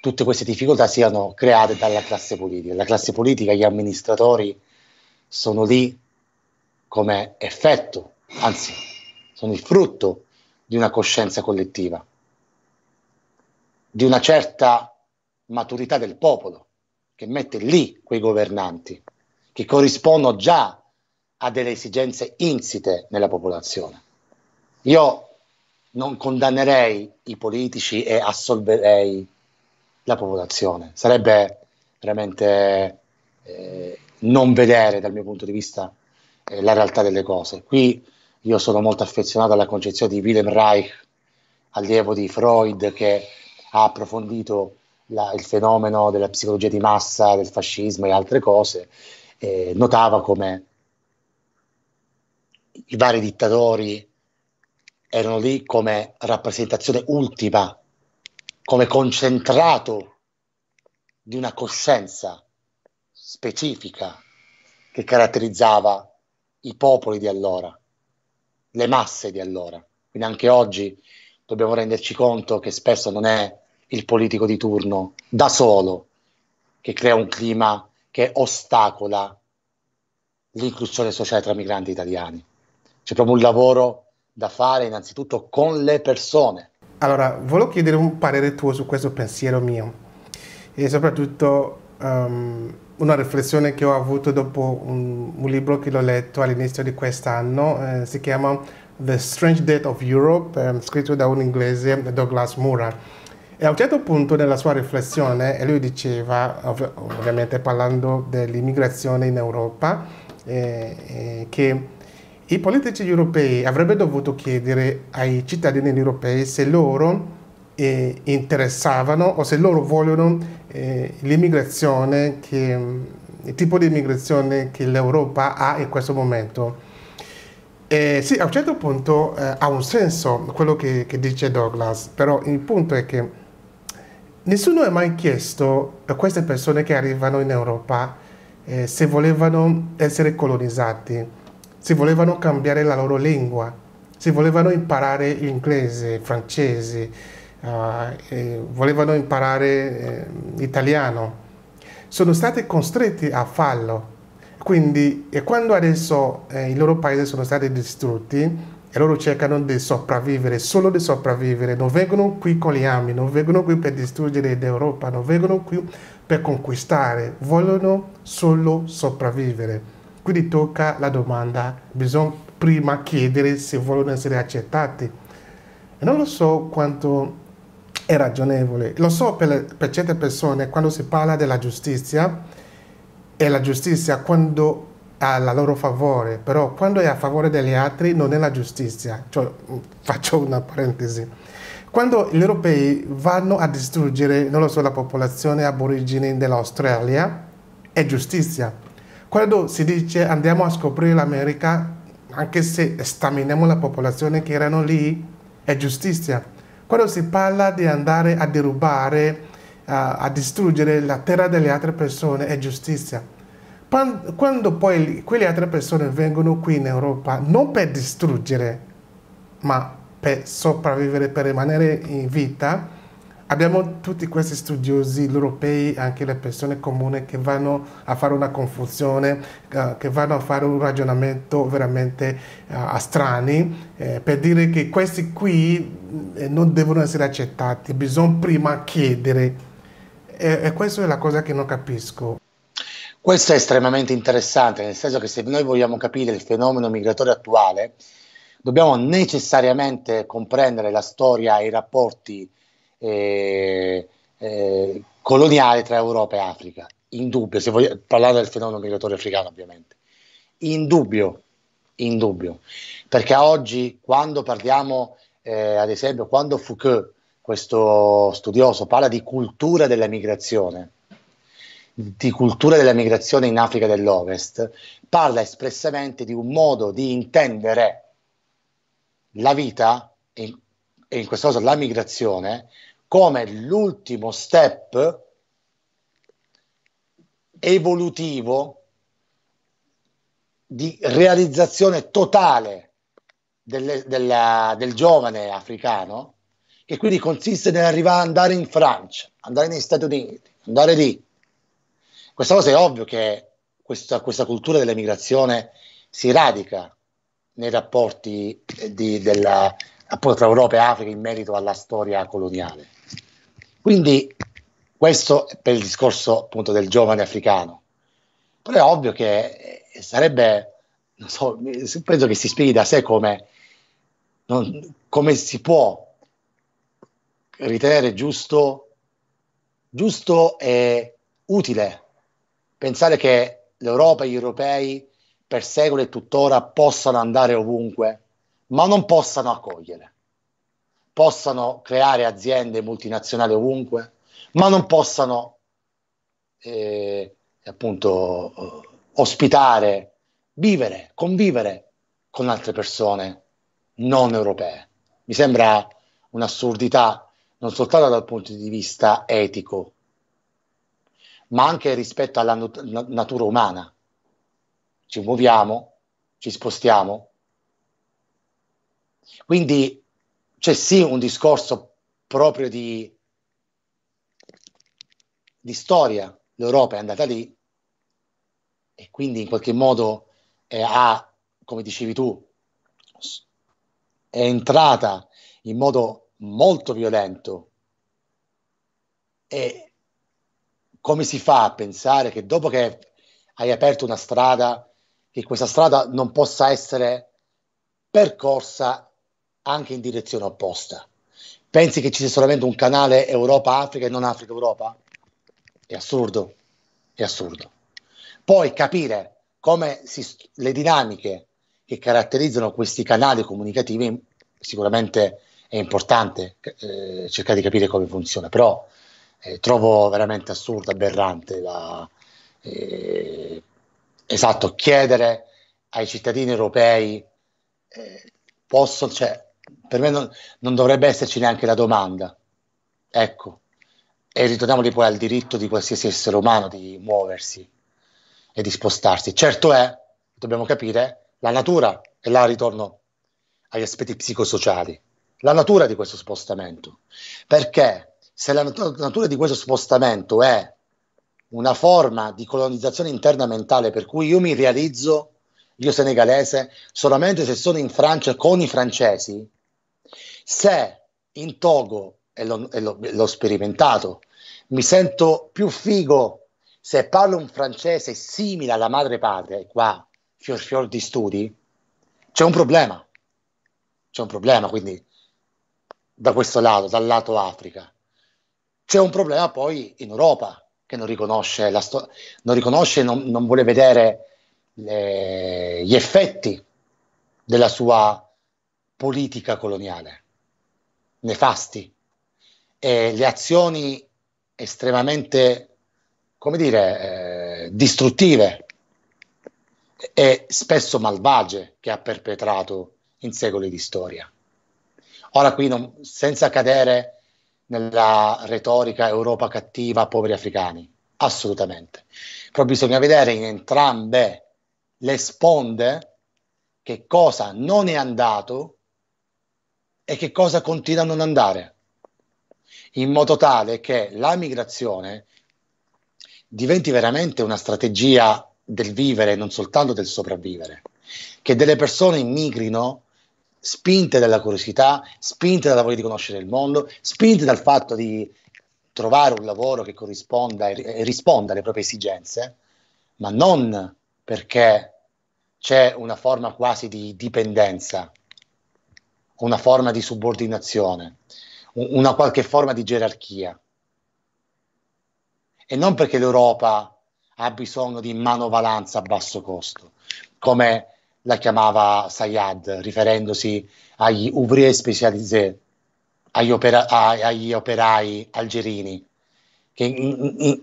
tutte queste difficoltà siano create dalla classe politica. La classe politica, gli amministratori sono lì come effetto, anzi sono il frutto di una coscienza collettiva, di una certa maturità del popolo che mette lì quei governanti che corrispondono già a a delle esigenze insite nella popolazione. Io non condannerei i politici e assolverei la popolazione. Sarebbe veramente eh, non vedere dal mio punto di vista eh, la realtà delle cose. Qui io sono molto affezionato alla concezione di Wilhelm Reich, allievo di Freud, che ha approfondito la, il fenomeno della psicologia di massa, del fascismo e altre cose. Eh, notava come i vari dittatori erano lì come rappresentazione ultima, come concentrato di una coscienza specifica che caratterizzava i popoli di allora, le masse di allora. Quindi anche oggi dobbiamo renderci conto che spesso non è il politico di turno da solo che crea un clima che ostacola l'inclusione sociale tra migranti italiani c'è proprio un lavoro da fare innanzitutto con le persone. Allora, volevo chiedere un parere tuo su questo pensiero mio e soprattutto um, una riflessione che ho avuto dopo un, un libro che l'ho letto all'inizio di quest'anno, eh, si chiama The Strange Death of Europe, eh, scritto da un inglese, Douglas Murray. E a un certo punto nella sua riflessione, lui diceva, ov ovviamente parlando dell'immigrazione in Europa, eh, eh, che i politici europei avrebbero dovuto chiedere ai cittadini europei se loro eh, interessavano o se loro vogliono eh, l'immigrazione, mm, il tipo di immigrazione che l'Europa ha in questo momento. Eh, sì, a un certo punto eh, ha un senso quello che, che dice Douglas, però il punto è che nessuno ha mai chiesto a queste persone che arrivano in Europa eh, se volevano essere colonizzati si volevano cambiare la loro lingua, si volevano imparare inglese, francese, uh, eh, volevano imparare eh, italiano. Sono stati costretti a farlo. Quindi, e quando adesso eh, i loro paesi sono stati distrutti, e loro cercano di sopravvivere, solo di sopravvivere, non vengono qui con le armi, non vengono qui per distruggere l'Europa, non vengono qui per conquistare, vogliono solo sopravvivere. Quindi tocca la domanda, bisogna prima chiedere se vogliono essere accettati. E non lo so quanto è ragionevole, lo so per, le, per certe persone quando si parla della giustizia, è la giustizia quando ha la loro favore, però quando è a favore degli altri non è la giustizia. Cioè, faccio una parentesi. Quando gli europei vanno a distruggere, non lo so, la popolazione aborigine dell'Australia, è giustizia. Quando si dice andiamo a scoprire l'America, anche se staminiamo la popolazione che erano lì, è giustizia. Quando si parla di andare a derubare, a, a distruggere la terra delle altre persone, è giustizia. Quando poi quelle altre persone vengono qui in Europa, non per distruggere, ma per sopravvivere, per rimanere in vita, Abbiamo tutti questi studiosi europei, anche le persone comuni che vanno a fare una confusione, eh, che vanno a fare un ragionamento veramente eh, a strani, eh, per dire che questi qui eh, non devono essere accettati, bisogna prima chiedere. E, e questa è la cosa che non capisco. Questo è estremamente interessante, nel senso che se noi vogliamo capire il fenomeno migratorio attuale, dobbiamo necessariamente comprendere la storia e i rapporti eh, eh, coloniale tra Europa e Africa, indubbio, se voglio parlare del fenomeno migratorio africano ovviamente, indubbio, indubbio, perché oggi quando parliamo, eh, ad esempio, quando Foucault, questo studioso, parla di cultura della migrazione, di cultura della migrazione in Africa dell'Ovest, parla espressamente di un modo di intendere la vita, e in questo caso la migrazione, come l'ultimo step evolutivo di realizzazione totale delle, della, del giovane africano, che quindi consiste nell'andare in Francia, andare negli Stati Uniti, andare lì. Questa cosa è ovvio che questa, questa cultura dell'emigrazione si radica nei rapporti di, della, appunto, tra Europa e Africa in merito alla storia coloniale. Quindi questo per il discorso appunto del giovane africano. Però è ovvio che eh, sarebbe, non so, eh, penso che si spieghi da sé come, non, come si può ritenere giusto, giusto e utile pensare che l'Europa e gli europei per secoli e tuttora possano andare ovunque, ma non possano accogliere possano creare aziende multinazionali ovunque, ma non possano eh, appunto ospitare, vivere, convivere con altre persone non europee. Mi sembra un'assurdità non soltanto dal punto di vista etico, ma anche rispetto alla nat- natura umana. Ci muoviamo, ci spostiamo. Quindi c'è cioè, sì un discorso proprio di, di storia, l'Europa è andata lì e quindi in qualche modo ha, come dicevi tu, è entrata in modo molto violento e come si fa a pensare che dopo che hai aperto una strada, che questa strada non possa essere percorsa anche in direzione opposta. Pensi che ci sia solamente un canale Europa-Africa e non Africa-Europa? È assurdo, è assurdo. Poi capire come si, le dinamiche che caratterizzano questi canali comunicativi sicuramente è importante eh, cercare di capire come funziona, però eh, trovo veramente assurdo, aberrante la, eh, esatto, chiedere ai cittadini europei eh, posso, cioè, per me non, non, dovrebbe esserci neanche la domanda. Ecco, e ritorniamo poi al diritto di qualsiasi essere umano di muoversi e di spostarsi. Certo è, dobbiamo capire, la natura, e là ritorno agli aspetti psicosociali, la natura di questo spostamento. Perché se la nat- natura di questo spostamento è una forma di colonizzazione interna mentale per cui io mi realizzo, io senegalese, solamente se sono in Francia con i francesi, se in Togo, e, lo, e lo, l'ho sperimentato, mi sento più figo se parlo un francese simile alla madre patria, e qua fior fior di studi, c'è un problema. C'è un problema, quindi da questo lato, dal lato Africa. C'è un problema poi in Europa che non riconosce, la sto- non, riconosce non, non vuole vedere le- gli effetti della sua politica coloniale, nefasti. E le azioni estremamente, come dire, eh, distruttive e spesso malvagie che ha perpetrato in secoli di storia. Ora qui, non, senza cadere nella retorica Europa cattiva, poveri africani, assolutamente. Però bisogna vedere in entrambe le sponde che cosa non è andato e che cosa continua a non andare, in modo tale che la migrazione diventi veramente una strategia del vivere, non soltanto del sopravvivere, che delle persone migrino spinte dalla curiosità, spinte dalla voglia di conoscere il mondo, spinte dal fatto di trovare un lavoro che corrisponda e risponda alle proprie esigenze, ma non perché c'è una forma quasi di dipendenza una forma di subordinazione, una qualche forma di gerarchia. E non perché l'Europa ha bisogno di manovalanza a basso costo, come la chiamava Sayyad, riferendosi agli ouvriers specialisés, agli, opera, agli, operai algerini, che in,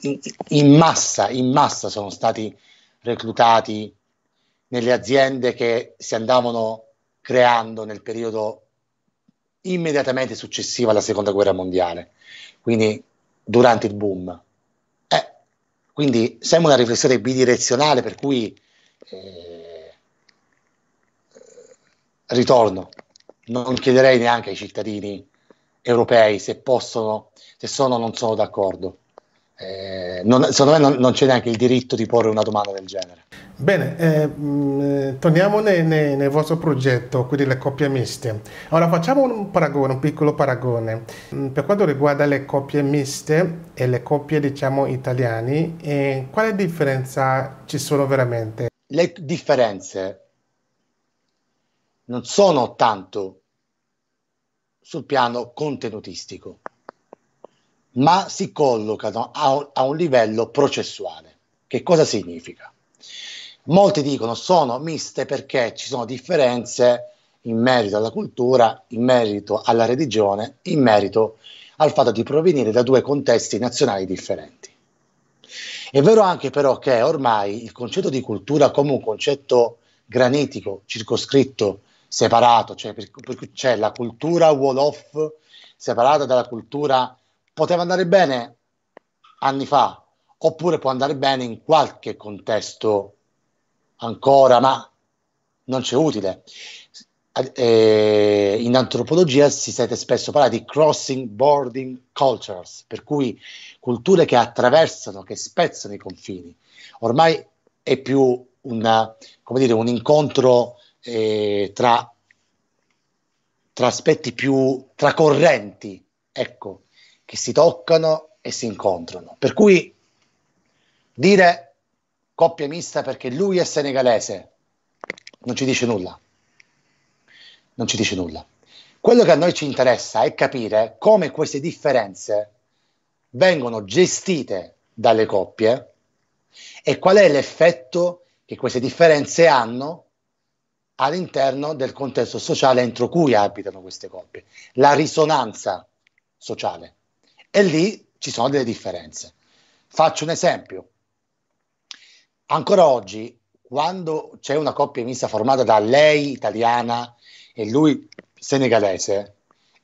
in, in, massa, in massa sono stati reclutati nelle aziende che si andavano creando nel periodo immediatamente successivo alla seconda guerra mondiale, quindi durante il boom. Eh, quindi sembra una riflessione bidirezionale per cui eh, ritorno, non chiederei neanche ai cittadini europei se possono, se sono o non sono d'accordo. Eh, non, secondo me non, non, c'è neanche il diritto di porre una domanda del genere. Bene, eh, mh, mm, eh, torniamo ne, ne, nel vostro progetto, quindi le coppie miste. Allora facciamo un paragone, un piccolo paragone. Mh, mm, per quanto riguarda le coppie miste e le coppie, diciamo, italiane, eh, quale differenza ci sono veramente? Le differenze non sono tanto sul piano contenutistico ma si collocano a un, a un livello processuale. Che cosa significa? Molti dicono sono miste perché ci sono differenze in merito alla cultura, in merito alla religione, in merito al fatto di provenire da due contesti nazionali differenti. È vero anche però che ormai il concetto di cultura come un concetto granitico, circoscritto, separato, cioè per, per, c'è la cultura wall-off separata dalla cultura poteva andare bene anni fa, oppure può andare bene in qualche contesto ancora, ma non c'è utile. Eh, in antropologia si sente spesso parlare di crossing boarding cultures, per cui culture che attraversano, che spezzano i confini. Ormai è più una, dire, un incontro eh, tra, tra aspetti più tracorrenti, ecco, che si toccano e si incontrano. Per cui dire coppia mista perché lui è senegalese non ci dice nulla. Non ci dice nulla. Quello che a noi ci interessa è capire come queste differenze vengono gestite dalle coppie e qual è l'effetto che queste differenze hanno all'interno del contesto sociale entro cui abitano queste coppie, la risonanza sociale. E lì ci sono delle differenze. Faccio un esempio. Ancora oggi, quando c'è una coppia mista formata da lei italiana e lui senegalese,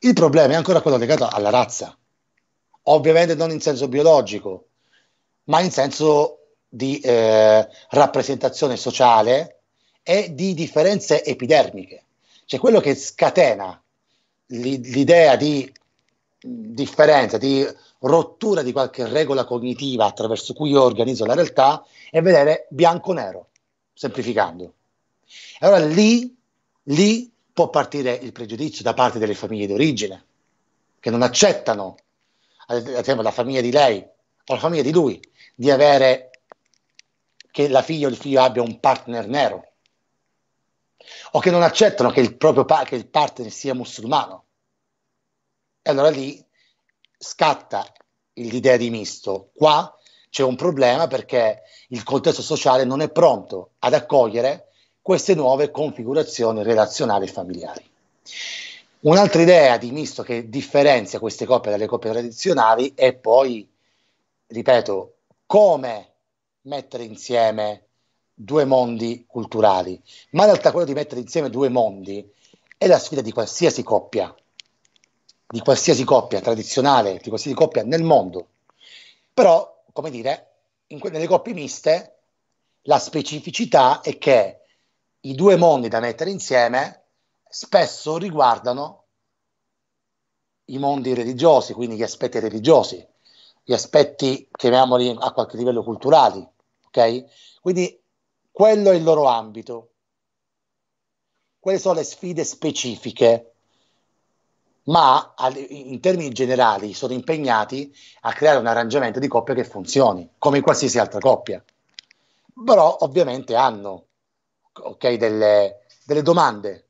il problema è ancora quello legato alla razza. Ovviamente non in senso biologico, ma in senso di eh, rappresentazione sociale e di differenze epidermiche. Cioè quello che scatena l'idea di differenza, di rottura di qualche regola cognitiva attraverso cui io organizzo la realtà e vedere bianco-nero, semplificando. E allora lì, lì può partire il pregiudizio da parte delle famiglie d'origine, che non accettano, ad esempio, la famiglia di lei o la famiglia di lui, di avere che la figlia o il figlio abbia un partner nero, o che non accettano che il proprio pa- che il partner sia musulmano e allora lì scatta l'idea di misto. Qua c'è un problema perché il contesto sociale non è pronto ad accogliere queste nuove configurazioni relazionali e familiari. Un'altra idea di misto che differenzia queste coppie dalle coppie tradizionali è poi, ripeto, come mettere insieme due mondi culturali. Ma in realtà quello di mettere insieme due mondi è la sfida di qualsiasi coppia di qualsiasi coppia tradizionale, di qualsiasi coppia nel mondo. Però, come dire, que- nelle coppie miste la specificità è che i due mondi da mettere insieme spesso riguardano i mondi religiosi, quindi gli aspetti religiosi, gli aspetti, chiamiamoli a qualche livello culturali, ok? Quindi quello è il loro ambito, quelle sono le sfide specifiche ma in termini generali sono impegnati a creare un arrangiamento di coppia che funzioni, come in qualsiasi altra coppia. Però ovviamente hanno okay, delle, delle domande,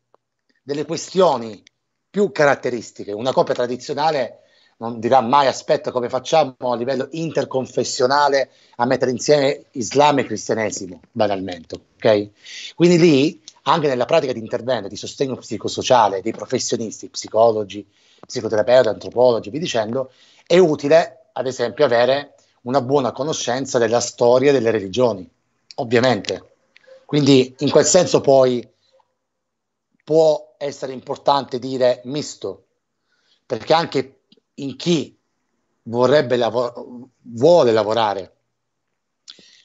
delle questioni più caratteristiche. Una coppia tradizionale non dirà mai aspetta come facciamo a livello interconfessionale a mettere insieme Islam e cristianesimo, banalmente. Okay? Quindi lì anche nella pratica di intervento di sostegno psicosociale dei professionisti, psicologi, psicoterapeuti, antropologi, vi dicendo, è utile, ad esempio, avere una buona conoscenza della storia delle religioni, ovviamente. Quindi in quel senso poi può essere importante dire misto, perché anche in chi vorrebbe lav- vuole lavorare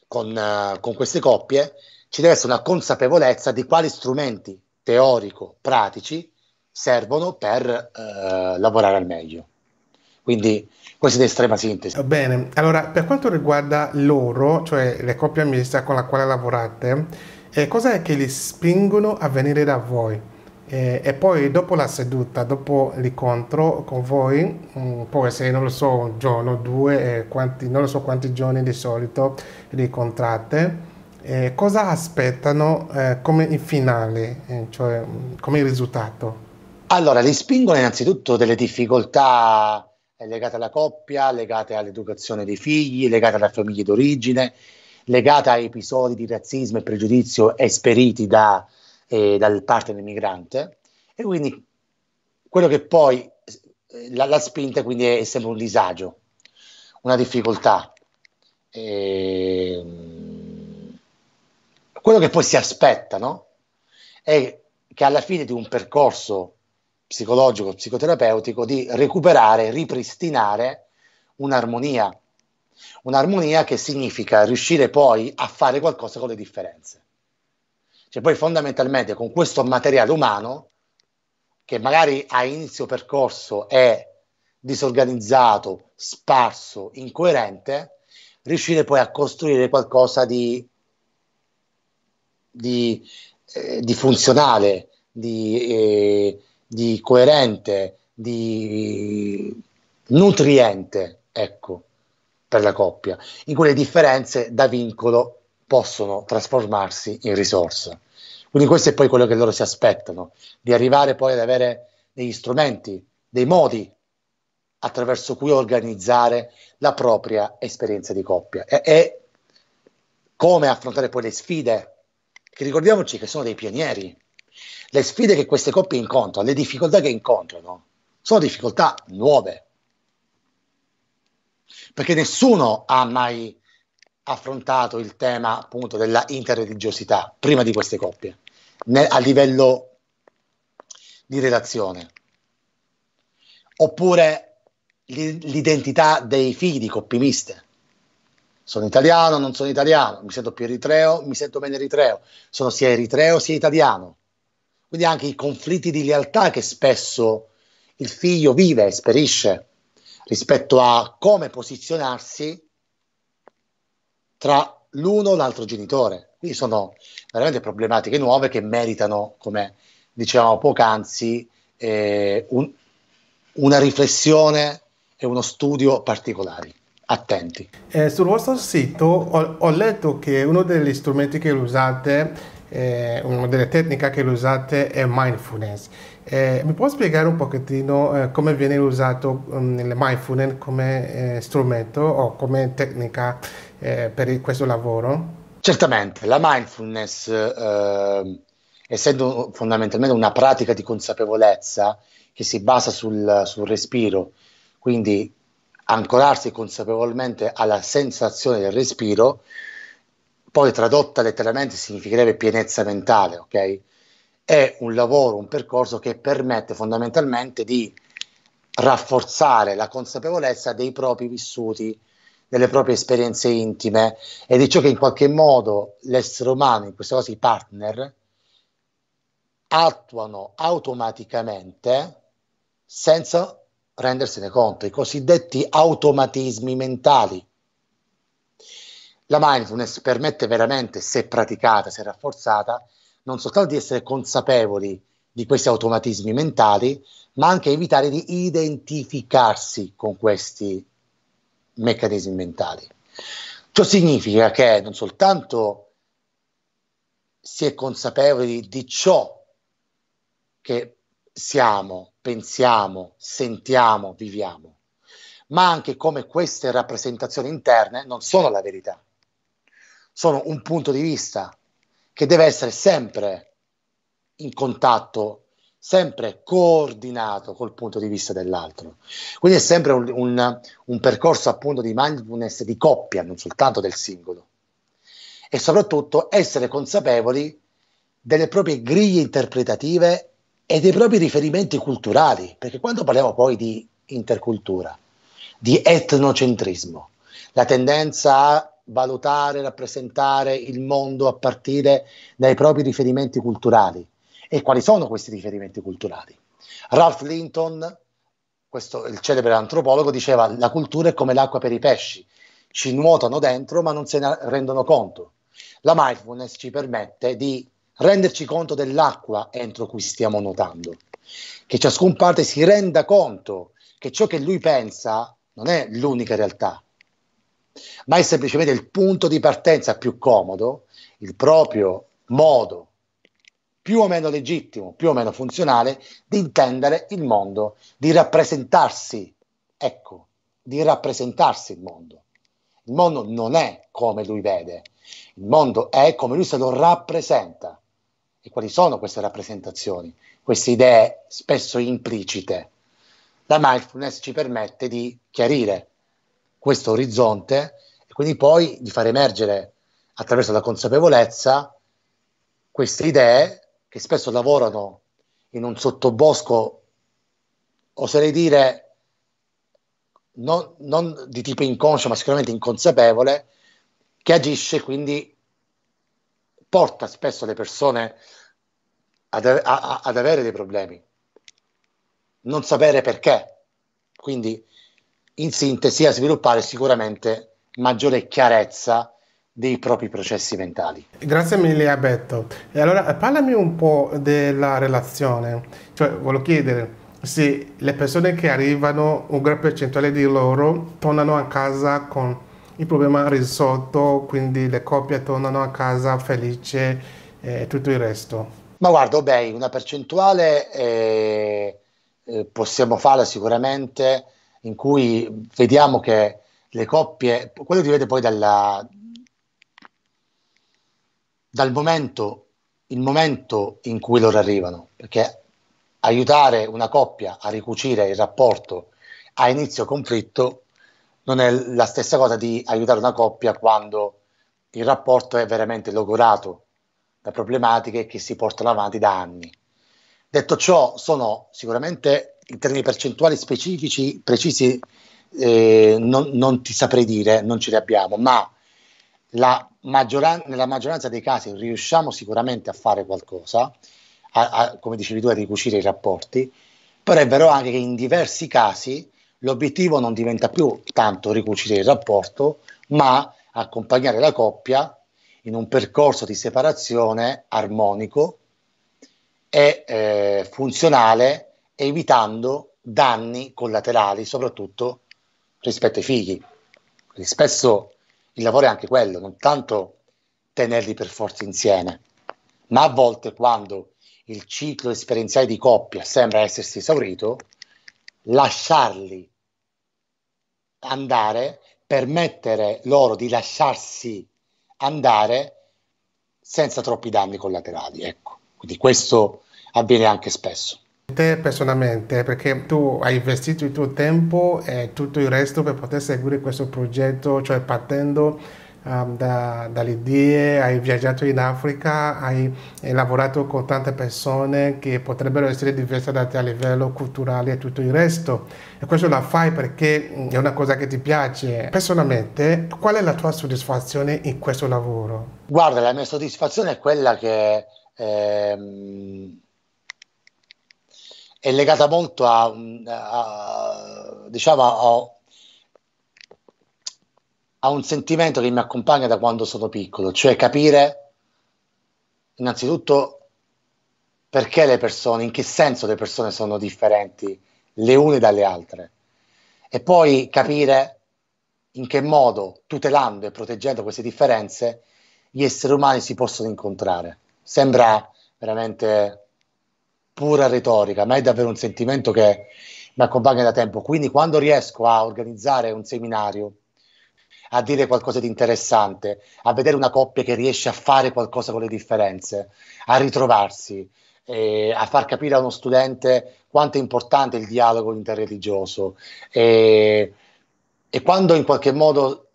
con, uh, con queste coppie ci deve essere una consapevolezza di quali strumenti teorico-pratici servono per eh, lavorare al meglio. Quindi questa è l'estrema sintesi. Bene, allora per quanto riguarda loro, cioè le coppie amministrative con la quale lavorate, eh, cosa è che li spingono a venire da voi? Eh, e poi dopo la seduta, dopo l'incontro con voi, mh, mm, poi se non lo so un giorno, due, eh, quanti, non lo so quanti giorni di solito li incontrate, eh, cosa aspettano eh, come finale, eh, cioè come risultato? Allora, li spingono innanzitutto delle difficoltà eh, legate alla coppia, legate all'educazione dei figli, legate alla famiglia d'origine, legate a episodi di razzismo e pregiudizio esperiti da, eh, dal partner migrante. E quindi quello che poi eh, la, la spinta quindi è sempre un disagio, una difficoltà. E, ehm, quello che poi si aspetta no? è che alla fine di un percorso psicologico, psicoterapeutico, di recuperare, ripristinare un'armonia. Un'armonia che significa riuscire poi a fare qualcosa con le differenze. Cioè poi fondamentalmente con questo materiale umano, che magari a inizio percorso è disorganizzato, sparso, incoerente, riuscire poi a costruire qualcosa di di, eh, di funzionale, di, eh, di, coerente, di nutriente, ecco, per la coppia, in cui le differenze da vincolo possono trasformarsi in risorsa. Quindi questo è poi quello che loro si aspettano, di arrivare poi ad avere degli strumenti, dei modi attraverso cui organizzare la propria esperienza di coppia e, e come affrontare poi le sfide che ricordiamoci che sono dei pionieri. Le sfide che queste coppie incontrano, le difficoltà che incontrano, sono difficoltà nuove. Perché nessuno ha mai affrontato il tema appunto della interreligiosità prima di queste coppie, né, a livello di relazione. Oppure l'identità dei figli di coppie miste sono italiano, non sono italiano, mi sento più eritreo, mi sento meno eritreo, sono sia eritreo sia italiano. Quindi anche i conflitti di lealtà che spesso il figlio vive, esperisce rispetto a come posizionarsi tra l'uno o l'altro genitore. Quindi sono veramente problematiche nuove che meritano, come dicevamo poc'anzi, eh, un, una riflessione e uno studio particolari attenti. Eh, sul vostro sito ho, ho, letto che uno degli strumenti che usate, eh, una delle tecniche che usate è mindfulness. Eh, mi può spiegare un pochettino eh, come viene usato um, mm, il mindfulness come eh, strumento o come tecnica eh, per questo lavoro? Certamente, la mindfulness, ehm, essendo fondamentalmente una pratica di consapevolezza che si basa sul, sul respiro, quindi ancorarsi consapevolmente alla sensazione del respiro, poi tradotta letteralmente significherebbe pienezza mentale, ok? È un lavoro, un percorso che permette fondamentalmente di rafforzare la consapevolezza dei propri vissuti, delle proprie esperienze intime e di ciò che in qualche modo l'essere umano, in questo caso i partner, attuano automaticamente senza rendersene conto, i cosiddetti automatismi mentali. La mindfulness permette veramente, se praticata, se rafforzata, non soltanto di essere consapevoli di questi automatismi mentali, ma anche evitare di identificarsi con questi meccanismi mentali. Ciò significa che non soltanto si è consapevoli di ciò che siamo pensiamo, sentiamo, viviamo, ma anche come queste rappresentazioni interne non sono la verità, sono un punto di vista che deve essere sempre in contatto, sempre coordinato col punto di vista dell'altro. Quindi è sempre un, un, un percorso appunto di mindfulness di coppia, non soltanto del singolo. E soprattutto essere consapevoli delle proprie griglie interpretative e dei propri riferimenti culturali, perché quando parliamo poi di intercultura, di etnocentrismo, la tendenza a valutare, rappresentare il mondo a partire dai propri riferimenti culturali. E quali sono questi riferimenti culturali? Ralph Linton, questo, il celebre antropologo, diceva la cultura è come l'acqua per i pesci, ci nuotano dentro ma non se ne rendono conto. La mindfulness ci permette di renderci conto dell'acqua entro cui stiamo nuotando, che ciascun parte si renda conto che ciò che lui pensa non è l'unica realtà, ma è semplicemente il punto di partenza più comodo, il proprio modo più o meno legittimo, più o meno funzionale, di intendere il mondo, di rappresentarsi, ecco, di rappresentarsi il mondo. Il mondo non è come lui vede, il mondo è come lui se lo rappresenta e quali sono queste rappresentazioni, queste idee spesso implicite. La mindfulness ci permette di chiarire questo orizzonte e quindi poi di far emergere attraverso la consapevolezza queste idee che spesso lavorano in un sottobosco, oserei dire, non, non di tipo inconscio, ma sicuramente inconsapevole, che agisce quindi porta spesso le persone ad, a, ad avere dei problemi, non sapere perché. Quindi, in sintesi, a sviluppare sicuramente maggiore chiarezza dei propri processi mentali. Grazie mille a E allora parlami un po' della relazione, cioè voglio chiedere se le persone che arrivano, un gran percentuale di loro tornano a casa con il problema risolto, quindi le coppie tornano a casa felici eh, e tutto il resto. Ma guarda, Obey, una percentuale eh, eh, possiamo fare sicuramente, in cui vediamo che le coppie, quello dipende poi dalla, dal momento, il momento in cui loro arrivano, perché aiutare una coppia a ricucire il rapporto a inizio conflitto non è la stessa cosa di aiutare una coppia quando il rapporto è veramente logorato da problematiche che si portano avanti da anni. Detto ciò, sono sicuramente in termini percentuali specifici, precisi, eh, non, non, ti saprei dire, non ce li abbiamo, ma maggioran- nella maggioranza dei casi riusciamo sicuramente a fare qualcosa, a, a, come dicevi tu, a ricucire i rapporti, però è vero anche che in diversi casi l'obiettivo non diventa più tanto ricucire il rapporto, ma accompagnare la coppia in un percorso di separazione armonico e eh, funzionale, evitando danni collaterali, soprattutto rispetto ai figli. Quindi spesso il lavoro è anche quello, non tanto tenerli per forza insieme, ma a volte quando il ciclo esperienziale di coppia sembra essersi esaurito, lasciarli andare, permettere loro di lasciarsi andare senza troppi danni collaterali. Ecco. Quindi questo avviene anche spesso. Te personalmente, perché tu hai investito il tuo tempo e tutto il resto per poter seguire questo progetto, cioè partendo um, da, dalle idee, hai viaggiato in Africa, hai, hai lavorato con tante persone che potrebbero essere diverse da te a livello culturale e tutto il resto. E questo la fai perché mm, è una cosa che ti piace. Personalmente, qual è la tua soddisfazione in questo lavoro? Guarda, la mia soddisfazione è quella che... Ehm è legata molto a, a, diciamo, a a un sentimento che mi accompagna da quando sono piccolo, cioè capire innanzitutto perché le persone, in che senso le persone sono differenti le une dalle altre e poi capire in che modo, tutelando e proteggendo queste differenze, gli esseri umani si possono incontrare. Sembra veramente pura retorica, ma è davvero un sentimento che mi accompagna da tempo. Quindi quando riesco a organizzare un seminario a dire qualcosa di interessante, a vedere una coppia che riesce a fare qualcosa con le differenze, a ritrovarsi, eh, a far capire a uno studente quanto è importante il dialogo interreligioso. Eh, e quando in qualche modo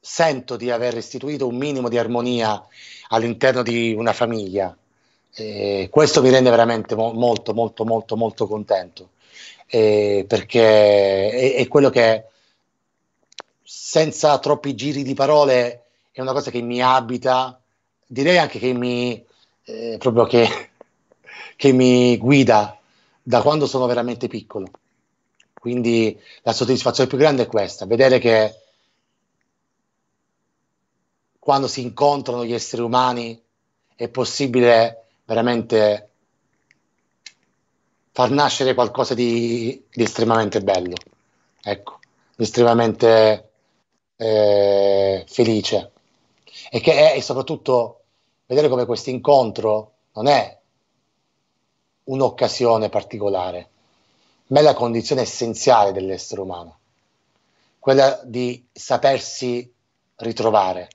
sento di aver restituito un minimo di armonia all'interno di una famiglia, eh, questo mi rende veramente mo- molto, molto, molto, molto contento. Eh, perché è, è, quello che senza troppi giri di parole, è una cosa che mi abita, direi anche che mi, eh, proprio che, che mi guida da quando sono veramente piccolo. Quindi la soddisfazione più grande è questa, vedere che quando si incontrano gli esseri umani è possibile veramente far nascere qualcosa di, di estremamente bello, ecco, estremamente eh, felice e che è e soprattutto vedere come questo incontro non è un'occasione particolare, ma è la condizione essenziale dell'essere umano, quella di sapersi ritrovare,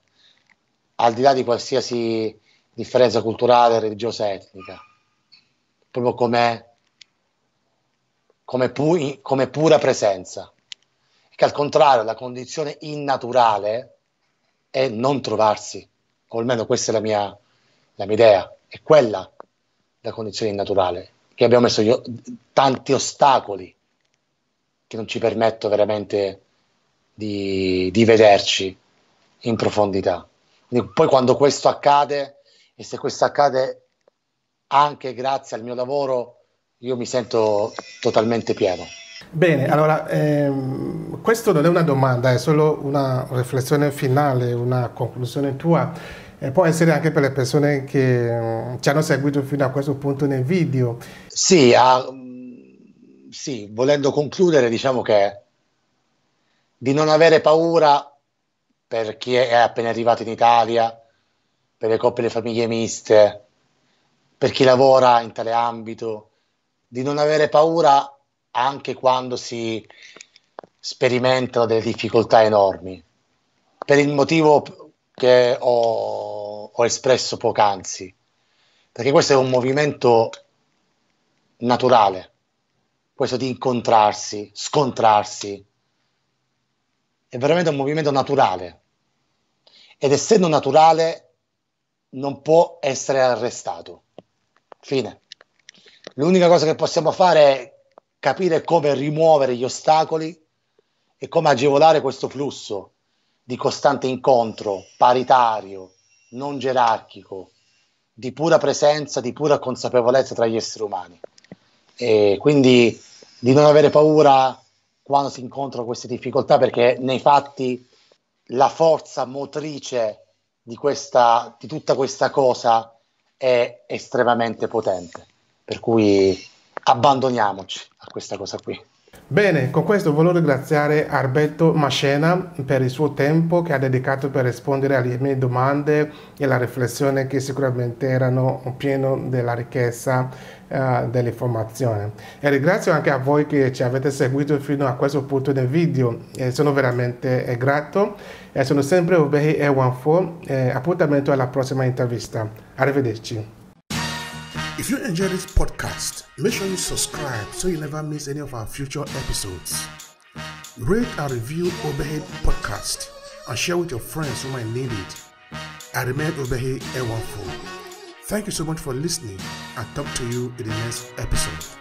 al di là di qualsiasi differenza culturale, religiosa, etnica, proprio come, come, pu- come pura presenza che al contrario la condizione innaturale è non trovarsi, o almeno questa è la mia, la mia idea, è quella la condizione innaturale, che abbiamo messo io, tanti ostacoli che non ci permettono veramente di, di vederci in profondità. Quindi poi quando questo accade, e se questo accade anche grazie al mio lavoro, io mi sento totalmente pieno. Bene, allora ehm, questa non è una domanda, è solo una riflessione finale, una conclusione tua. E eh, può essere anche per le persone che mh, mm, ci hanno seguito fino a questo punto nel video. Sì, ah, sì, volendo concludere, diciamo che di non avere paura per chi è appena arrivato in Italia, per le coppie e le famiglie miste, per chi lavora in tale ambito, di non avere paura anche quando si sperimentano delle difficoltà enormi, per il motivo che ho, ho espresso poc'anzi, perché questo è un movimento naturale, questo di incontrarsi, scontrarsi, è veramente un movimento naturale ed essendo naturale non può essere arrestato. Fine. L'unica cosa che possiamo fare è capire come rimuovere gli ostacoli e come agevolare questo flusso di costante incontro, paritario, non gerarchico, di pura presenza, di pura consapevolezza tra gli esseri umani. E quindi di non avere paura quando si incontrano queste difficoltà, perché nei fatti la forza motrice di, questa, di tutta questa cosa è estremamente potente. Per cui abbandoniamoci a questa cosa qui. Bene, con questo voglio ringraziare Alberto Mascena per il suo tempo che ha dedicato per rispondere alle mie domande e alla riflessione che sicuramente erano pieno della ricchezza uh, dell'informazione. E ringrazio anche a voi che ci avete seguito fino a questo punto del video, e sono veramente eh, grato. E sono sempre Obehi e Wanfo, appuntamento alla prossima intervista. Arrivederci. If you enjoy this podcast, make sure you subscribe so you never miss any of our future episodes. Rate and review Overhead Podcast and share with your friends who might need it. I remain Overhead A14. Thank you so much for listening and talk to you in the next episode.